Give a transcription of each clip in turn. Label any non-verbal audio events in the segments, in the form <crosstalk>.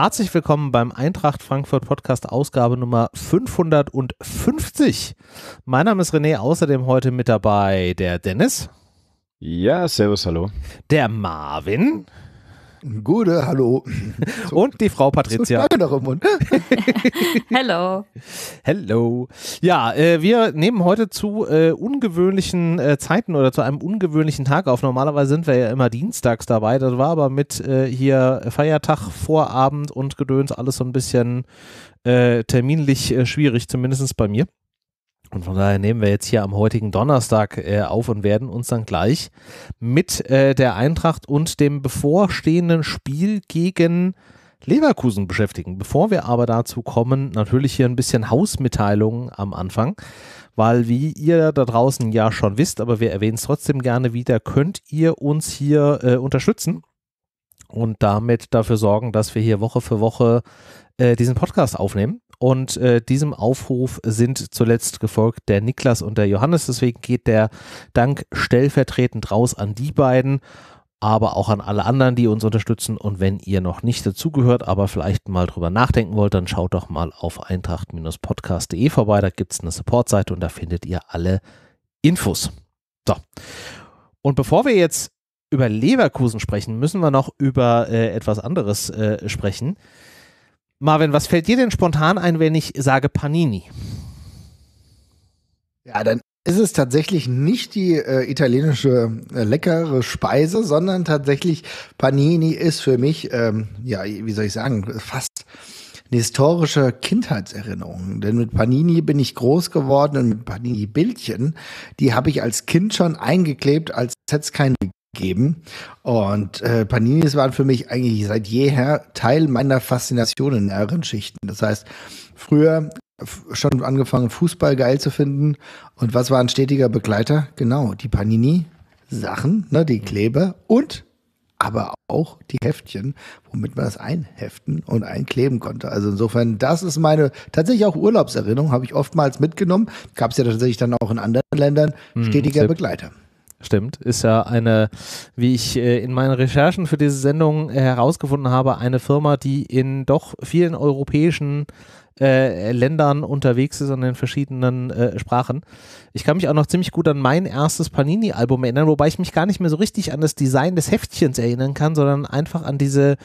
Herzlich willkommen beim Eintracht Frankfurt Podcast Ausgabe Nummer 550. Mein Name ist René, außerdem heute mit dabei der Dennis. Ja, servus, hallo. Der Marvin. Gute, hallo. So, <laughs> und die Frau Patricia. So <laughs> noch im Mund. <laughs> Hello. Hello. Ja, äh, wir nehmen heute zu äh, ungewöhnlichen äh, Zeiten oder zu einem ungewöhnlichen Tag auf. Normalerweise sind wir ja immer dienstags dabei. Das war aber mit äh, hier Feiertag, Vorabend und Gedöns alles so ein bisschen äh, terminlich äh, schwierig, zumindest bei mir. Und von daher nehmen wir jetzt hier am heutigen Donnerstag äh, auf und werden uns dann gleich mit äh, der Eintracht und dem bevorstehenden Spiel gegen Leverkusen beschäftigen. Bevor wir aber dazu kommen, natürlich hier ein bisschen Hausmitteilungen am Anfang, weil wie ihr da draußen ja schon wisst, aber wir erwähnen es trotzdem gerne wieder, könnt ihr uns hier äh, unterstützen und damit dafür sorgen, dass wir hier Woche für Woche äh, diesen Podcast aufnehmen und äh, diesem Aufruf sind zuletzt gefolgt der Niklas und der Johannes. Deswegen geht der Dank stellvertretend raus an die beiden, aber auch an alle anderen, die uns unterstützen. Und wenn ihr noch nicht dazugehört, aber vielleicht mal drüber nachdenken wollt, dann schaut doch mal auf eintracht-podcast.de vorbei. Da gibt es eine Supportseite und da findet ihr alle Infos. So. Und bevor wir jetzt über Leverkusen sprechen, müssen wir noch über äh, etwas anderes äh, sprechen. Marvin, was fällt dir denn spontan ein, wenn ich sage Panini? Ja, dann ist es tatsächlich nicht die äh, italienische äh, leckere Speise, sondern tatsächlich Panini ist für mich, ähm, ja, wie soll ich sagen, fast eine historische Kindheitserinnerung. Denn mit Panini bin ich groß geworden und mit Panini-Bildchen, die habe ich als Kind schon eingeklebt, als hätte es keine geben. Und äh, Paninis waren für mich eigentlich seit jeher Teil meiner Faszination in näheren Schichten. Das heißt, früher schon angefangen, Fußball geil zu finden. Und was war ein stetiger Begleiter? Genau, die Panini-Sachen, ne, die Kleber und aber auch die Heftchen, womit man das einheften und einkleben konnte. Also insofern, das ist meine tatsächlich auch Urlaubserinnerung, habe ich oftmals mitgenommen. Gab es ja tatsächlich dann auch in anderen Ländern hm, stetiger hm, Begleiter. Stimmt, ist ja eine, wie ich äh, in meinen Recherchen für diese Sendung herausgefunden habe, eine Firma, die in doch vielen europäischen äh, Ländern unterwegs ist und in verschiedenen äh, Sprachen. Ich kann mich auch noch ziemlich gut an mein erstes Panini-Album erinnern, wobei ich mich gar nicht mehr so richtig an das Design des Heftchens erinnern kann, sondern einfach an diese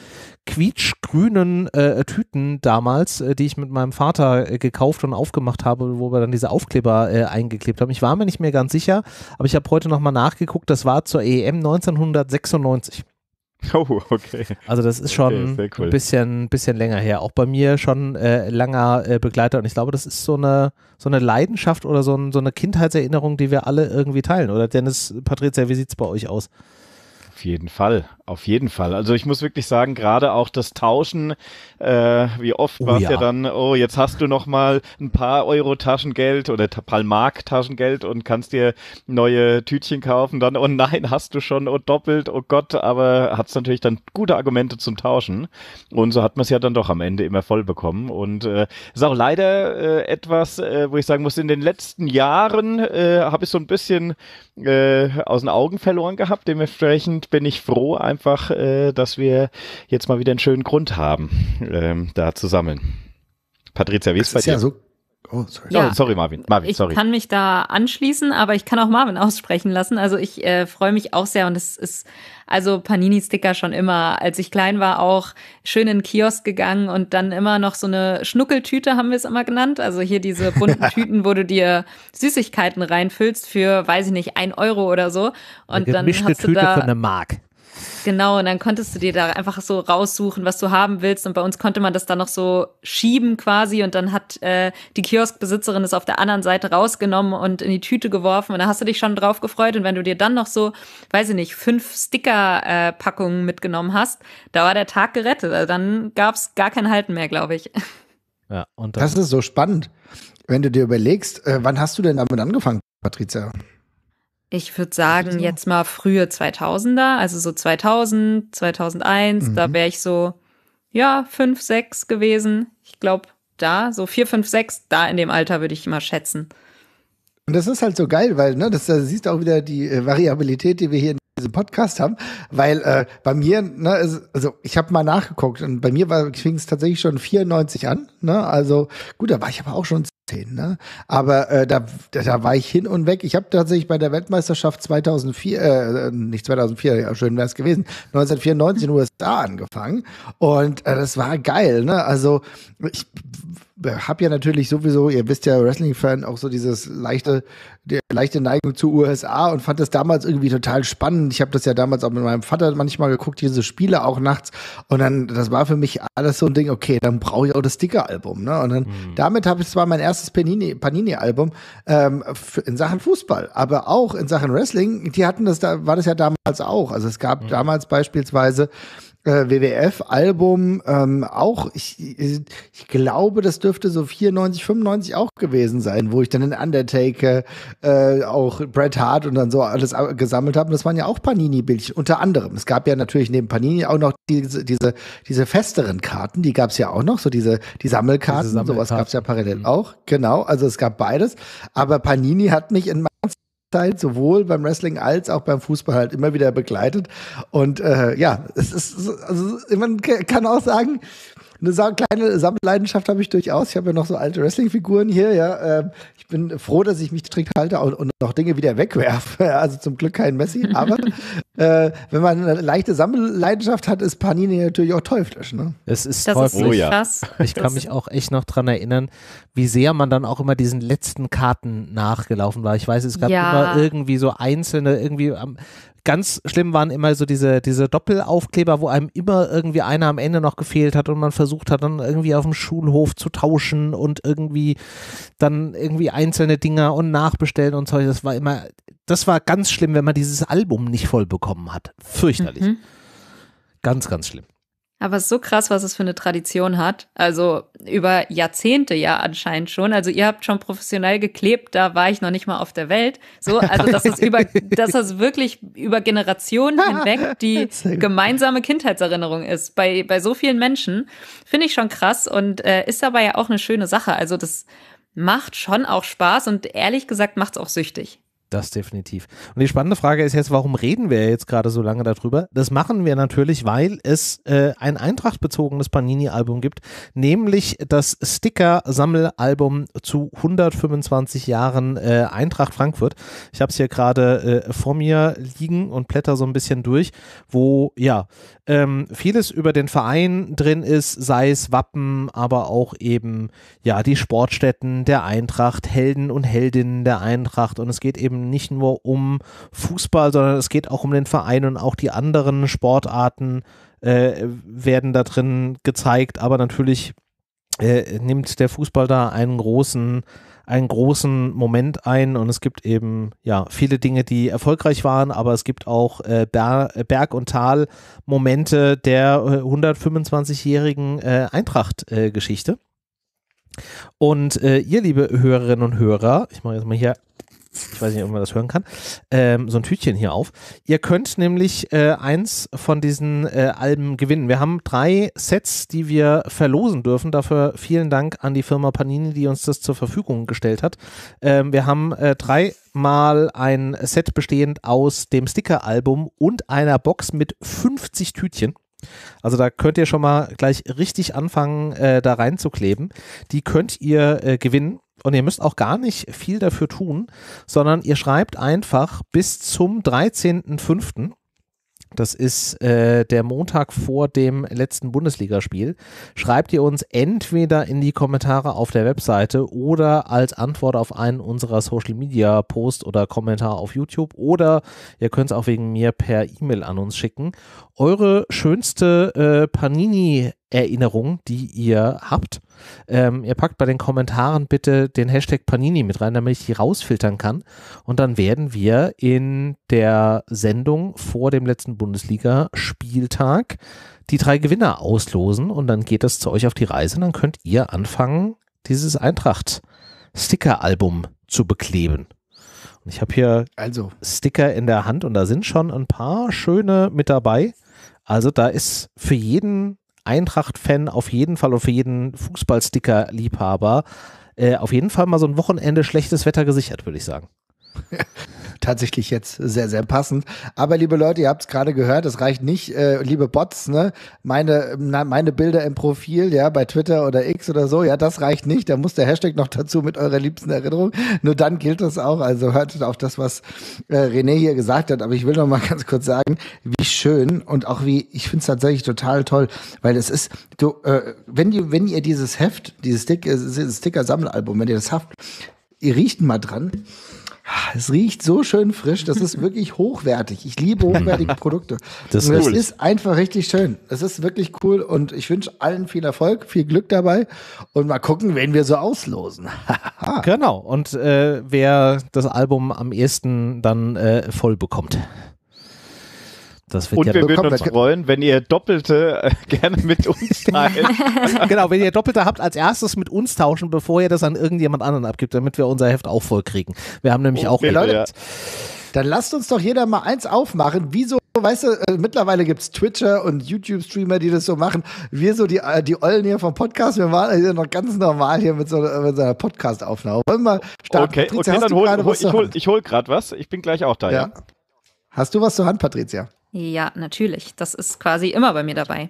quietschgrünen äh, Tüten damals, äh, die ich mit meinem Vater äh, gekauft und aufgemacht habe, wo wir dann diese Aufkleber äh, eingeklebt haben. Ich war mir nicht mehr ganz sicher, aber ich habe heute nochmal nachgeguckt, das war zur EM 1996. <laughs> Oh, okay. Also das ist schon okay, cool. ein bisschen, bisschen länger her. Auch bei mir schon äh, langer äh, Begleiter. Und ich glaube, das ist so eine, so eine Leidenschaft oder so, ein, so eine Kindheitserinnerung, die wir alle irgendwie teilen. Oder Dennis, Patricia, wie sieht es bei euch aus? jeden Fall, auf jeden Fall. Also ich muss wirklich sagen, gerade auch das Tauschen, äh, wie oft oh, war es ja. ja. dann, oh, jetzt hast du noch mal ein paar Euro Taschengeld oder paar Mark Taschengeld und kannst dir neue Tütchen kaufen. Dann, oh nein, hast du schon, oh doppelt, oh Gott, aber hat es natürlich dann gute Argumente zum Tauschen. Und so hat man es ja dann doch am Ende immer voll bekommen. Und äh, ist auch leider äh, etwas, äh, wo ich sagen muss, in den letzten Jahren äh, habe ich so ein bisschen äh, aus den Augen verloren gehabt. Dementsprechend bin ich froh einfach, äh, dass wir jetzt mal wieder einen schönen Grund haben, ähm, da zu sammeln. Patricia, wie ist bei dir? Ja so Oh, sorry. Ja, sorry, sorry, Marvin. Marvin, sorry. Ich kann mich da anschließen, aber ich kann auch Marvin <laughs> aussprechen lassen. Also ich äh, freue mich auch sehr und es ist also Panini-Sticker schon immer. Als ich klein war, auch schön in den Kiosk gegangen und dann immer noch so eine Schnuckeltüte, haben wir es immer genannt. Also hier diese <laughs> bunten Tüten, wo du dir Süßigkeiten reinfüllst für, weiß ich nicht, ein Euro oder so. Und eine dann hast du da Tüte für eine Mark. Genau, und dann konntest du dir da einfach so raussuchen, was du haben willst. Und bei uns konnte man das dann noch so schieben quasi. Und dann hat äh, die Kioskbesitzerin es auf der anderen Seite rausgenommen und in die Tüte geworfen. Und da hast du dich schon drauf gefreut. Und wenn du dir dann noch so, weiß ich nicht, fünf Sticker-Packungen äh, mitgenommen hast, da war der Tag gerettet. Also dann es gar kein Halten mehr, glaube ich. <laughs> Ja, und das ist so spannend, wenn du dir überlegst, äh, wann hast du denn damit angefangen, Patricia? ich würde sagen, jetzt mal frühe 2000er, also so 2000, 2001, mhm. da wäre ich so, ja, 5, 6 gewesen. Ich glaube, da, so 4, 5, 6, da in dem Alter würde ich mal schätzen. Und das ist halt so geil, weil, ne, das, das siehst du auch wieder die äh, Variabilität, die wir hier in diesem Podcast haben, weil äh, bei mir, ne, also ich habe mal nachgeguckt und bei mir fing es tatsächlich schon 94 an, ne, also gut, da war ich aber auch schon 10, ne? Aber äh, da, da war ich hin und weg. Ich habe tatsächlich bei der Weltmeisterschaft 2004, äh, nicht 2004, ja, schön wäre es gewesen, 1994 in den USA angefangen. Und äh, das war geil, ne? Also ich habe ja natürlich sowieso, ihr wisst ja, Wrestling-Fan, auch so dieses leichte, die leichte Neigung zu USA und fand das damals irgendwie total spannend. Ich habe das ja damals auch mit meinem Vater manchmal geguckt, diese Spiele auch nachts. Und dann, das war für mich alles so ein Ding, okay, dann brauche ich auch das Sticker-Album. Ne? Und dann, mhm. damit habe ich zwar mein erstes erstes Panini-Album Panini ähm, in Sachen Fußball, aber auch in Sachen Wrestling. Die hatten das, da war das ja damals auch. Also es gab mhm. damals beispielsweise äh, WWF-Album ähm, auch, ich, ich glaube, das dürfte so 94, 95 auch gewesen sein, wo ich dann in Undertaker, äh, auch Bret Hart und dann so alles gesammelt habe. Und das waren ja auch Panini-Bildchen, unter anderem. Es gab ja natürlich neben Panini auch noch diese, diese, diese festeren Karten, die gab es ja auch noch, so diese, die Sammelkarten, diese Sammelkarten. sowas gab es ja parallel mhm. auch. Genau, also es gab beides. Aber Panini hat mich in meinem Teil sowohl beim Wrestling als auch beim Fußball halt immer wieder begleitet. Und äh, ja, es ist also man kann auch sagen, eine kleine Sammelleidenschaft habe ich durchaus. Ich habe ja noch so alte Wrestling-Figuren hier, ja. Ähm, ich bin froh, dass ich mich strikt halte und, noch Dinge wieder wegwerfe. <laughs> Also zum Glück kein Messi. Aber <laughs> äh, wenn man eine leichte Sammelleidenschaft hat, ist Panini natürlich auch teuflisch, ne? Es ist das teuflisch. Ist oh, ja. <laughs> Ich kann mich auch echt noch daran erinnern, wie sehr man dann auch immer diesen letzten Karten nachgelaufen war. Ich weiß, es gab ja. immer irgendwie so einzelne, irgendwie am, ganz schlimm waren immer so diese, diese Doppelaufkleber, wo einem immer irgendwie einer am Ende noch gefehlt hat und man versucht hat, dann irgendwie auf dem Schulhof zu tauschen und irgendwie dann irgendwie einzelne Dinger und nachbestellen und Zeug. Das war immer, das war ganz schlimm, wenn man dieses Album nicht voll bekommen hat. Fürchterlich. Mhm. Ganz, ganz schlimm. Aber es ist so krass, was es für eine Tradition hat. Also über Jahrzehnte ja anscheinend schon. Also ihr habt schon professionell geklebt, da war ich noch nicht mal auf der Welt. So, <laughs> also das ist über, dass das <laughs> wirklich über Generationen hinweg die <laughs> gemeinsame Kindheitserinnerung ist. Bei, bei so vielen Menschen finde ich schon krass und äh, ist aber ja auch eine schöne Sache. Also das macht schon auch Spaß und ehrlich gesagt macht es auch süchtig. Das definitiv. Und die spannende Frage ist jetzt, warum reden wir jetzt gerade so lange darüber? Das machen wir natürlich, weil es äh, ein Eintracht-bezogenes Panini-Album gibt, nämlich das Sticker-Sammelalbum zu 125 Jahren äh, Eintracht Frankfurt. Ich habe es hier gerade äh, vor mir liegen und blätter so ein bisschen durch, wo ja ähm, vieles über den Verein drin ist, sei es Wappen, aber auch eben ja die Sportstätten der Eintracht, Helden und Heldinnen der Eintracht. Und es geht eben nicht nur um Fußball, sondern es geht auch um den Verein und auch die anderen Sportarten äh, werden da drin gezeigt. Aber natürlich äh, nimmt der Fußball da einen großen einen großen Moment ein und es gibt eben ja viele Dinge, die erfolgreich waren, aber es gibt auch äh, Ber äh, Berg- und Tal-Momente der 125-jährigen äh, äh, Eintracht-Geschichte. und äh, ihr, liebe Hörerinnen und Hörer, ich mache jetzt mal hier ich weiß nicht, ob man das hören kann, ähm, so ein Tütchen hier auf. Ihr könnt nämlich äh, eins von diesen äh, Alben gewinnen. Wir haben drei Sets, die wir verlosen dürfen. Dafür vielen Dank an die Firma Panini, die uns das zur Verfügung gestellt hat. Ähm, wir haben äh, drei ein Set bestehend aus dem Sticker-Album und einer Box mit 50 Tütchen. Also da könnt ihr schon mal gleich richtig anfangen, äh, da reinzukleben. Die könnt ihr äh, gewinnen und ihr müsst auch gar nicht viel dafür tun, sondern ihr schreibt einfach bis zum 13.05. Das ist äh, der Montag vor dem letzten Bundesligaspiel. Schreibt ihr uns entweder in die Kommentare auf der Webseite oder als Antwort auf einen unserer Social Media Post oder Kommentar auf YouTube oder ihr könnt es auch wegen mir per E-Mail an uns schicken. Eure schönste äh, Panini Erinnerung, die ihr habt. Ähm, ihr packt bei den Kommentaren bitte den Hashtag Panini mit rein, damit ich die rausfiltern kann. Und dann werden wir in der Sendung vor dem letzten Bundesliga-Spieltag die drei Gewinner auslosen und dann geht das zu euch auf die Reise. Und dann könnt ihr anfangen, dieses Eintracht-Sticker-Album zu bekleben. ich habe hier also. Sticker in der Hand und da sind schon ein paar schöne mit dabei. Also da ist für jeden Eintracht-Fan auf jeden Fall und für jeden Fußballsticker-Liebhaber äh, auf jeden Fall mal so ein Wochenende schlechtes Wetter gesichert, würde ich sagen. <laughs> Tatsächlich jetzt sehr, sehr passend. Aber liebe Leute, ihr habt es gerade gehört, es reicht nicht, äh, liebe Bots, ne? Meine, na, meine Bilder im Profil, ja, bei Twitter oder X oder so, ja, das reicht nicht. Da muss der Hashtag noch dazu mit eurer liebsten Erinnerung. Nur dann gilt das auch. Also hört auf das, was äh, René hier gesagt hat. Aber ich will noch mal <laughs> ganz kurz sagen, wie schön und auch wie, ich finde es tatsächlich total toll, weil es ist, du, äh, wenn, die, wenn ihr dieses Heft, dieses Stick, äh, Sticker-Sammelalbum, wenn ihr das habt, ihr riecht mal dran Ah, es riecht so schön frisch, das ist wirklich <laughs> hochwertig. Ich liebe hochwertige Produkte. Das, und das cool. ist einfach richtig schön. Es ist wirklich cool und ich wünsche allen viel Erfolg, viel Glück dabei und mal gucken, wen wir so auslosen. <laughs> genau, und äh, wer das Album am ehesten dann äh, voll bekommt. Das wird und ja wir würden uns freuen, wenn ihr Doppelte äh, <laughs> gerne mit uns teilt. <laughs> genau, wenn ihr Doppelte habt, als erstes mit uns tauschen, bevor ihr das an irgendjemand anderen abgibt, damit wir unser Heft auch voll kriegen. Wir haben nämlich oh, auch bitte, Leute, ja. Dann lasst uns doch jeder mal eins aufmachen. Wieso, weißt du, äh, mittlerweile gibt es Twitcher und YouTube-Streamer, die das so machen. Wir so die, äh, die Ollen hier vom Podcast, wir waren hier noch ganz normal hier mit so, äh, mit so einer Podcast-Aufnahme. Wollen wir starten? Okay, Patrizia, okay dann hol, hol, ich hole hol gerade was. Ich bin gleich auch da. Ja. ja. Hast du was zur Hand, Patricia? Ja, natürlich. Das ist quasi immer bei mir dabei.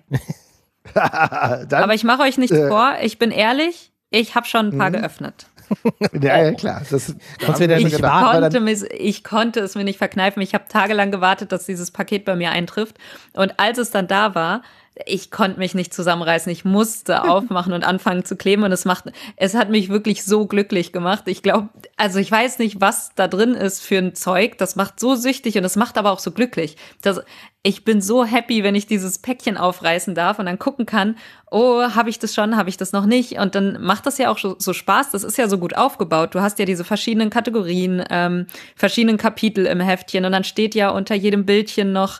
<laughs> Aber ich mache euch nichts äh, vor. Ich bin ehrlich, ich habe schon ein paar mhm. geöffnet. <laughs> ja, ja, klar. Das, ich, ich, gedacht, konnte mir, ich konnte es mir nicht verkneifen. Ich habe tagelang gewartet, dass dieses Paket bei mir eintrifft. Und als es dann da war, ich konnte mich nicht zusammenreißen. Ich musste <laughs> aufmachen und anfangen zu kleben und es macht, es hat mich wirklich so glücklich gemacht. Ich glaube, also ich weiß nicht, was da drin ist für ein Zeug. Das macht so süchtig und es macht aber auch so glücklich. Das, ich bin so happy, wenn ich dieses Päckchen aufreißen darf und dann gucken kann, oh, habe ich das schon, habe ich das noch nicht? Und dann macht das ja auch so, so, Spaß. Das ist ja so gut aufgebaut. Du hast ja diese verschiedenen Kategorien, ähm, verschiedenen Kapitel im Heftchen und dann steht ja unter jedem Bildchen noch,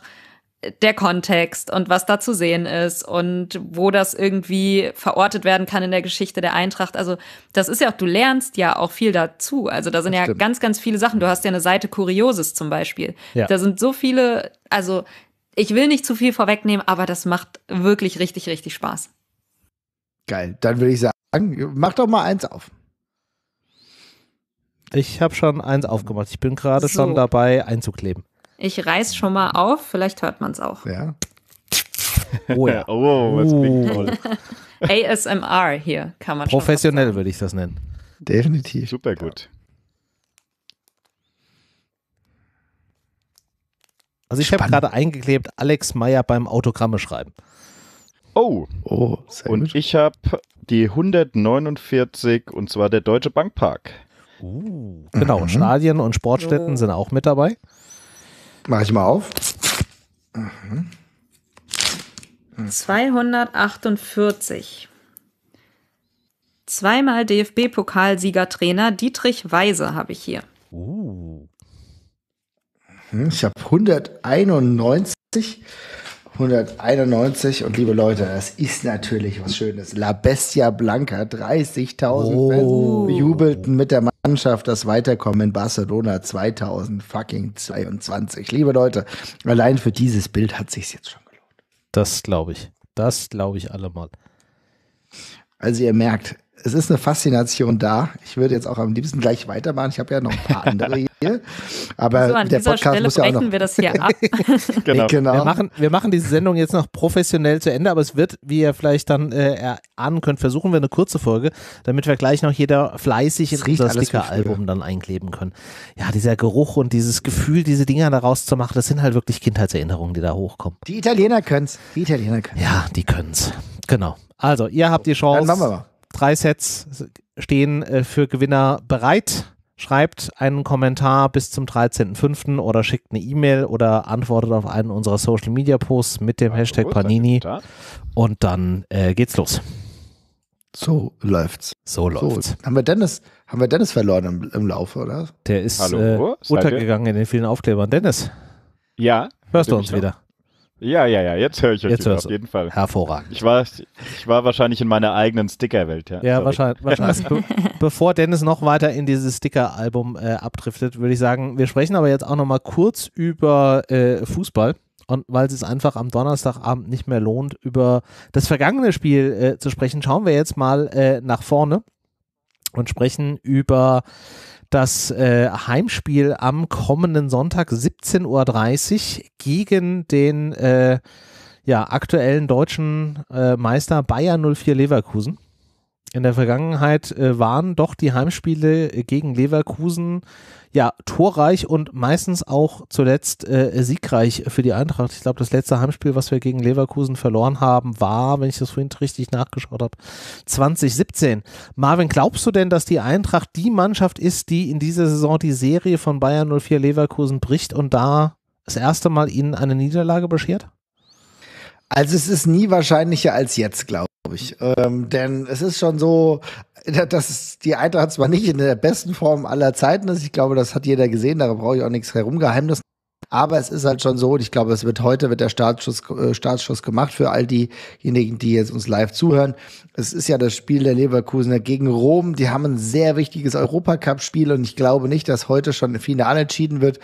der Kontext und was da zu sehen ist und wo das irgendwie verortet werden kann in der Geschichte der Eintracht. Also das ist ja auch, du lernst ja auch viel dazu. Also da sind ja ganz, ganz viele Sachen. Du hast ja eine Seite Kurioses zum Beispiel. Ja. Da sind so viele, also ich will nicht zu viel vorwegnehmen, aber das macht wirklich richtig, richtig Spaß. Geil, dann würde ich sagen, mach doch mal eins auf. Ich habe schon eins aufgemacht. Ich bin gerade so. schon dabei einzukleben. Ich reiß schon mal auf, vielleicht hört man es auch. Ja. Oh ja. <laughs> oh, das klingt uh. toll. ASMR hier kann man Professionell würde ich das nennen. Definitiv. Super gut. Also ich habe gerade eingeklebt, Alex Meyer beim Autogramme schreiben. Oh. oh und gut. ich habe die 149 und zwar der Deutsche Bankpark. Uh, genau, mhm. Stadien und Sportstätten oh. sind auch mit dabei. Mache ich mal auf. Mhm. 248. Zweimal DFB-Pokalsiegertrainer Dietrich Weise habe ich hier. Uh. Ich habe 191. 191 und liebe Leute, das ist natürlich was Schönes. La Bestia Blanca, 30.000 oh. jubelten mit der Mannschaft das Weiterkommen in Barcelona 2000 fucking 22. Liebe Leute, allein für dieses Bild hat sich jetzt schon gelohnt. Das glaube ich. Das glaube ich allemal. Also ihr merkt, es ist eine Faszination da. Ich würde jetzt auch am liebsten gleich weitermachen. Ich habe ja noch ein paar <laughs> andere hier. Aber so, also der Podcast Stelle muss ja auch noch. wir das hier ab. <laughs> Genau. genau. genau. Wir, machen, wir machen diese Sendung jetzt noch professionell zu Ende, aber es wird, wie ihr vielleicht dann äh, erahnen könnt, versuchen wir eine kurze Folge, damit wir gleich noch jeder fleißig in das Sticker-Album dann einkleben können. Ja, dieser Geruch und dieses Gefühl, diese Dinger daraus zu machen, das sind halt wirklich Kindheitserinnerungen, die da hochkommen. Die Italiener können es. Die Italiener können's. Ja, die können es. Genau. Also, ihr habt die Chance. Dann machen wir mal. Drei Sets stehen äh, für Gewinner bereit schreibt einen Kommentar bis zum 13.05. oder schickt eine E-Mail oder antwortet auf einen unserer Social Media Posts mit dem also Hashtag Panini dann und dann äh, geht's los. So läuft's. So läuft's. So, haben wir Dennis, haben wir Dennis verloren im, im Laufe, oder? Der ist Hallo, äh, untergegangen in den vielen Aufklebern. Dennis. Ja. Hörst du uns wieder? Ja, ja, ja, jetzt höre ich euch jetzt auf jeden Fall. Hervorragend. Ich war, ich war wahrscheinlich in meiner eigenen Sticker-Welt. Ja, ja wahrscheinlich. wahrscheinlich. <laughs> Be bevor Dennis noch weiter in dieses Sticker-Album äh, abdriftet, würde ich sagen, wir sprechen aber jetzt auch nochmal kurz über äh, Fußball. Und weil es sich einfach am Donnerstagabend nicht mehr lohnt, über das vergangene Spiel äh, zu sprechen, schauen wir jetzt mal äh, nach vorne und sprechen über das äh, Heimspiel am kommenden Sonntag 17.30 Uhr gegen den äh, ja, aktuellen deutschen äh, Meister Bayer 04 Leverkusen. In der Vergangenheit äh, waren doch die Heimspiele gegen Leverkusen ja, torreich und meistens auch zuletzt äh, siegreich für die Eintracht. Ich glaube, das letzte Heimspiel, was wir gegen Leverkusen verloren haben, war, wenn ich das vorhin richtig nachgeschaut habe, 2017. Marvin, glaubst du denn, dass die Eintracht die Mannschaft ist, die in dieser Saison die Serie von Bayern 04 Leverkusen bricht und da das erste Mal ihnen eine Niederlage beschert? Also es ist nie wahrscheinlicher als jetzt, glaube ich. Ähm, denn es ist schon so, dass die Eintracht zwar nicht in der besten Form aller Zeiten ist, ich glaube, das hat jeder gesehen, da brauche ich auch nichts herumgeheimnis. Aber es ist halt schon so, und ich glaube, es wird heute wird der Startschuss, äh, Startschuss gemacht für all diejenigen, die jetzt uns live zuhören. Es ist ja das Spiel der Leverkusener gegen Rom. Die haben ein sehr wichtiges Europacup-Spiel und ich glaube nicht, dass heute schon im Finale entschieden wird,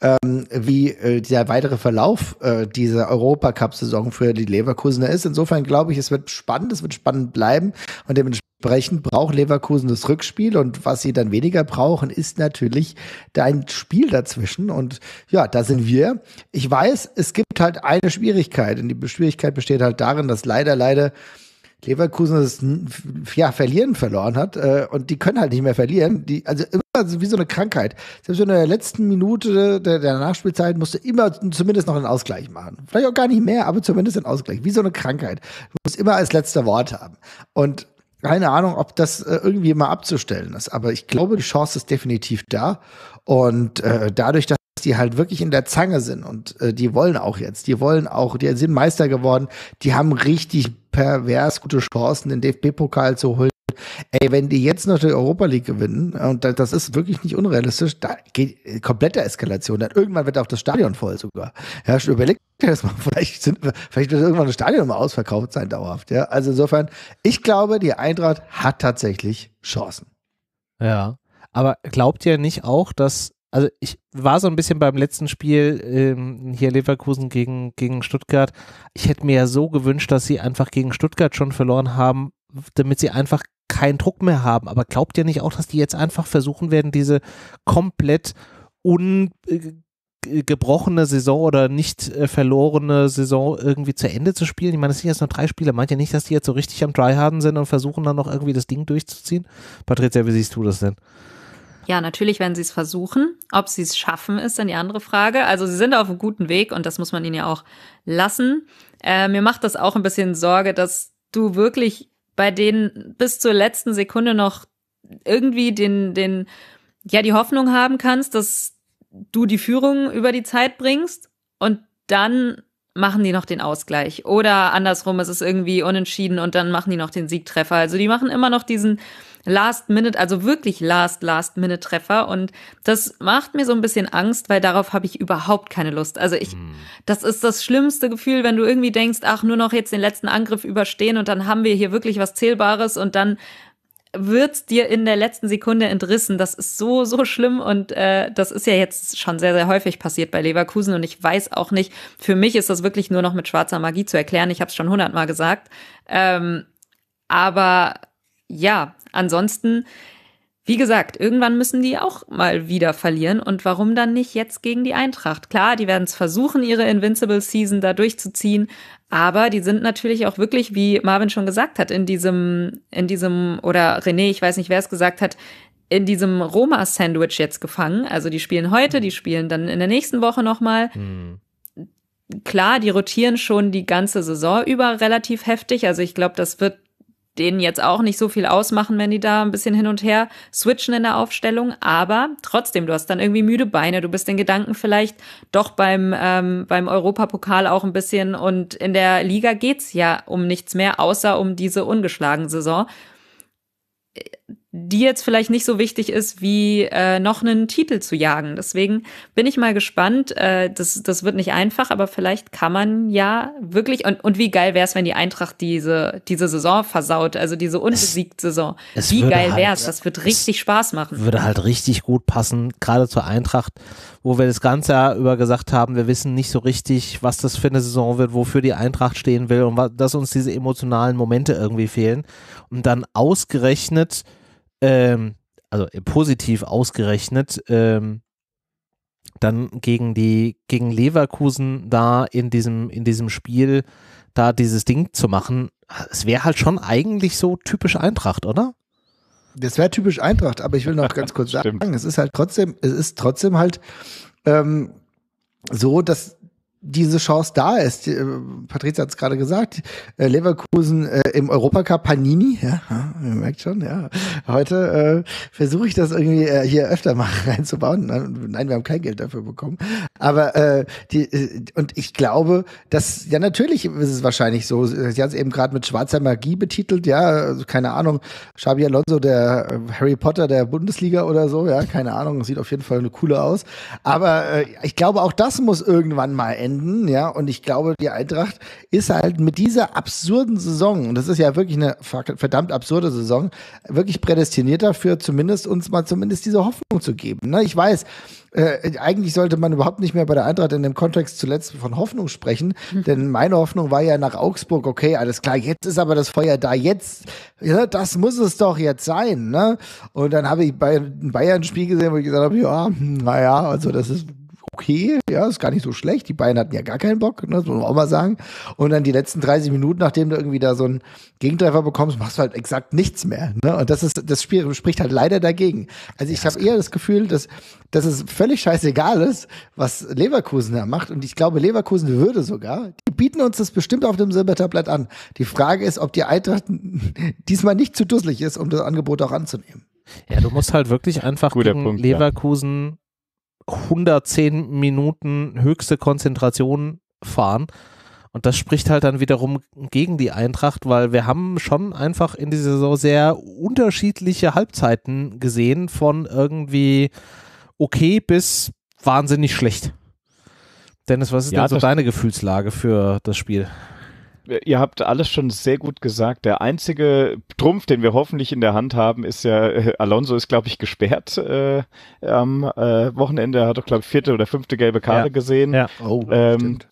ähm, wie äh, der weitere Verlauf äh, dieser Europacup-Saison für die Leverkusener ist. Insofern glaube ich, es wird spannend, es wird spannend bleiben und dementsprechend Entsprechend braucht Leverkusen das Rückspiel und was sie dann weniger brauchen, ist natürlich dein Spiel dazwischen. Und ja, da sind wir. Ich weiß, es gibt halt eine Schwierigkeit und die Schwierigkeit besteht halt darin, dass leider, leider Leverkusen das ja, Verlieren verloren hat äh, und die können halt nicht mehr verlieren. Die, also immer wie so eine Krankheit. Selbst in der letzten Minute der, der Nachspielzeit musst du immer zumindest noch einen Ausgleich machen. Vielleicht auch gar nicht mehr, aber zumindest einen Ausgleich. Wie so eine Krankheit. Du musst immer als letzter Wort haben. Und keine Ahnung, ob das äh, irgendwie mal abzustellen ist. Aber ich glaube, die Chance ist definitiv da. Und äh, dadurch, dass die halt wirklich in der Zange sind und äh, die wollen auch jetzt, die wollen auch, die sind Meister geworden, die haben richtig pervers gute Chancen, den DFB-Pokal zu holen. Ey, wenn die jetzt noch die Europa League gewinnen, und das ist wirklich nicht unrealistisch, da geht äh, komplette Eskalation. Dann irgendwann wird auch das Stadion voll sogar. Ja, überlegt das mal. <laughs> Vielleicht, sind, vielleicht wird irgendwann das Stadion mal ausverkauft sein, dauerhaft. Ja, also insofern, ich glaube, die Eintracht hat tatsächlich Chancen. Ja. Aber glaubt ihr nicht auch, dass also ich war so ein bisschen beim letzten Spiel ähm, hier Leverkusen gegen, gegen Stuttgart. Ich hätte mir ja so gewünscht, dass sie einfach gegen Stuttgart schon verloren haben, damit sie einfach keinen Druck mehr haben. Aber glaubt ihr nicht auch, dass die jetzt einfach versuchen werden, diese komplett ungebrochene Saison oder nicht äh, verlorene Saison irgendwie zu Ende zu spielen? Ich meine, es sind jetzt nur drei Spiele. Meint ihr nicht, dass die jetzt so richtig am Tryharden sind und versuchen dann noch irgendwie das Ding durchzuziehen? Patricia, wie siehst du das denn? Ja, natürlich werden sie es versuchen. Ob sie es schaffen, ist dann die andere Frage. Also sie sind auf einem guten Weg und das muss man ihnen ja auch lassen. Äh, mir macht das auch ein bisschen Sorge, dass du wirklich bei denen bis zur letzten Sekunde noch irgendwie den, den, ja, die Hoffnung haben kannst, dass du die Führung über die Zeit bringst und dann machen die noch den Ausgleich. Oder andersrum, es ist irgendwie unentschieden und dann machen die noch den Siegtreffer. Also die machen immer noch diesen Last-Minute, also wirklich Last, Last-Minute-Treffer. Und das macht mir so ein bisschen Angst, weil darauf habe ich überhaupt keine Lust. Also ich, hm. das ist das schlimmste Gefühl, wenn du irgendwie denkst, ach, nur noch jetzt den letzten Angriff überstehen und dann haben wir hier wirklich was Zählbares und dann wird dir in der letzten Sekunde entrissen. Das ist so, so schlimm und äh, das ist ja jetzt schon sehr, sehr häufig passiert bei Leverkusen und ich weiß auch nicht, für mich ist das wirklich nur noch mit schwarzer Magie zu erklären. Ich habe es schon hundertmal gesagt. Ähm, aber ja, ansonsten wie gesagt, irgendwann müssen die auch mal wieder verlieren und warum dann nicht jetzt gegen die Eintracht? Klar, die werden es versuchen, ihre Invincible Season da durchzuziehen, aber die sind natürlich auch wirklich, wie Marvin schon gesagt hat, in diesem, in diesem, oder René, ich weiß nicht, wer es gesagt hat, in diesem Roma-Sandwich jetzt gefangen. Also die spielen heute, die spielen dann in der nächsten Woche nochmal. Mhm. Klar, die rotieren schon die ganze Saison über relativ heftig. Also ich glaube, das wird denen jetzt auch nicht so viel ausmachen, wenn die da ein bisschen hin und her switchen in der Aufstellung. Aber trotzdem, du hast dann irgendwie müde Beine. Du bist den Gedanken vielleicht doch beim, ähm, beim Europapokal auch ein bisschen. Und in der Liga geht es ja um nichts mehr, außer um diese ungeschlagene Saison die jetzt vielleicht nicht so wichtig ist, wie äh, noch einen Titel zu jagen. Deswegen bin ich mal gespannt. Äh, das, das wird nicht einfach, aber vielleicht kann man ja wirklich. Und, und wie geil wäre es, wenn die Eintracht diese, diese Saison versaut, also diese unbesiegt Saison. Es, es wie geil halt wäre es? Äh, das wird richtig Spaß machen. Würde halt richtig gut passen, gerade zur Eintracht, wo wir das ganze Jahr über gesagt haben, wir wissen nicht so richtig, was das für eine Saison wird, wofür die Eintracht stehen will und was, dass uns diese emotionalen Momente irgendwie fehlen. Und dann ausgerechnet ähm, also äh, positiv ausgerechnet, ähm, dann gegen die, gegen Leverkusen da in diesem, in diesem Spiel da dieses Ding zu machen, es wäre halt schon eigentlich so typisch Eintracht, oder? Das wäre typisch Eintracht, aber ich will noch ganz <laughs> kurz sagen, es ist halt trotzdem, es ist trotzdem halt ähm, so, dass diese Chance da ist. Patrizia äh, Patricia hat es gerade gesagt, äh, Leverkusen äh, im Europacup Panini, ja, ihr merkt schon, ja. Heute äh, versuche ich das irgendwie hier öfter mal <laughs> reinzubauen. Nein, wir haben kein Geld dafür bekommen. Aber äh, die, und ich glaube, dass, ja natürlich ist es wahrscheinlich so, sie hat es eben gerade mit schwarzer Magie betitelt, ja, also, keine Ahnung, Xabi Alonso, der Harry Potter der Bundesliga oder so, ja, keine Ahnung, sieht auf jeden Fall eine coole aus. Aber äh, ich glaube, auch das muss irgendwann mal enden enden, ja. Und ich glaube, die Eintracht ist halt mit dieser absurden Saison, und das ist ja wirklich eine verdammt absurde Saison, wirklich prädestiniert dafür, zumindest uns mal zumindest diese Hoffnung zu geben. Ne? Ich weiß, äh, eigentlich sollte man überhaupt nicht mehr bei der Eintracht in dem Kontext zuletzt von Hoffnung sprechen, mhm. denn meine Hoffnung war ja nach Augsburg, okay, alles klar, jetzt ist aber das Feuer da, jetzt, ja, das muss es doch jetzt sein, ne? Und dann habe ich bei Bayern-Spiel gesehen, wo ich gesagt habe, ja, hm, naja, also das ist okay, ja, ist gar nicht so schlecht. Die Bayern hatten ja gar keinen Bock, ne, das muss man auch mal sagen. Und dann die letzten 30 Minuten, nachdem du irgendwie da so einen Gegentreffer bekommst, machst du halt exakt nichts mehr. Ne? Und das ist, das Spiel spricht halt leider dagegen. Also ich ja, habe eher das Gefühl, dass, dass es völlig scheißegal ist, was Leverkusen da macht. Und ich glaube, Leverkusen würde sogar, die bieten uns das bestimmt auf dem Silbertablett an. Die Frage ist, ob die Eintracht <laughs> diesmal nicht zu dusselig ist, um das Angebot auch anzunehmen. Ja, du musst halt wirklich einfach Guter gegen Punkt, Leverkusen 110 Minuten höchste Konzentration fahren. Und das spricht halt dann wiederum gegen die Eintracht, weil wir haben schon einfach in dieser Saison sehr unterschiedliche Halbzeiten gesehen von irgendwie okay bis wahnsinnig schlecht. Dennis, was ist ja, denn so deine Gefühlslage für das Spiel? ihr habt alles schon sehr gut gesagt. Der einzige Trumpf, den wir hoffentlich in der Hand haben, ist ja, äh, Alonso ist, glaube ich, gesperrt äh, am äh, Wochenende. Er hat doch, glaube ich, vierte oder fünfte gelbe Karte ja. gesehen. Ja. Oh, ähm, stimmt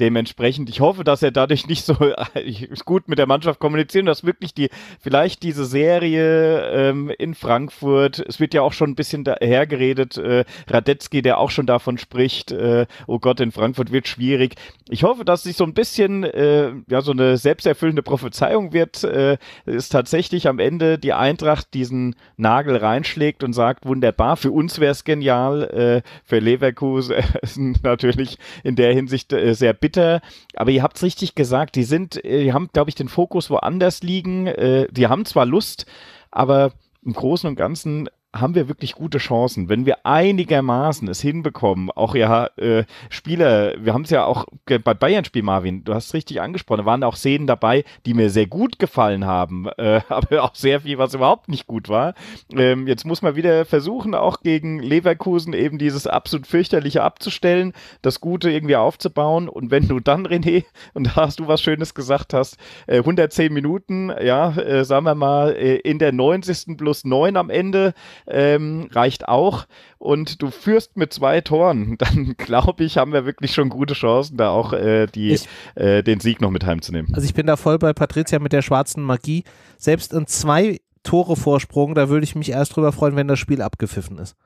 dementsprechend, ich hoffe, dass er dadurch nicht so <laughs> gut mit der Mannschaft kommunizieren, dass wirklich die, vielleicht diese Serie ähm, in Frankfurt, es wird ja auch schon ein bisschen dahergeredet, äh, Radetzky, der auch schon davon spricht, äh, oh Gott, in Frankfurt wird schwierig. Ich hoffe, dass sich so ein bisschen, äh, ja, so eine selbsterfüllende Prophezeiung wird, äh, ist tatsächlich am Ende die Eintracht diesen Nagel reinschlägt und sagt, wunderbar, für uns wäre es genial, äh, für Leverkusen <laughs> natürlich in der Hinsicht äh, sehr bitter bitter. Aber ihr habt es richtig gesagt, die sind, äh, die haben, glaube ich, den Fokus woanders liegen. Äh, die haben zwar Lust, aber im Großen und Ganzen haben wir wirklich gute Chancen, wenn wir einigermaßen es hinbekommen, auch ja äh, Spieler, wir haben es ja auch bei Bayern-Spiel, Marvin, du hast es richtig angesprochen, da waren auch Szenen dabei, die mir sehr gut gefallen haben, <laughs> äh, aber auch sehr viel, was überhaupt nicht gut war. Ähm, jetzt muss man wieder versuchen, auch gegen Leverkusen eben dieses absolut fürchterliche abzustellen, das Gute irgendwie aufzubauen und wenn du dann, René, <laughs> und da hast du was Schönes gesagt hast, äh, 110 Minuten, ja, äh, sagen wir mal, äh, in der 90. plus 9 am Ende, ähm, reicht auch. Und du führst mit zwei Toren, <laughs> dann glaube ich, haben wir wirklich schon gute Chancen, da auch äh, die, ich, äh, den Sieg noch mit heimzunehmen. Also ich bin da voll bei Patricia mit der schwarzen Magie. Selbst in zwei Tore Vorsprung, da würde ich mich erst drüber freuen, wenn das Spiel abgepfiffen ist. <laughs>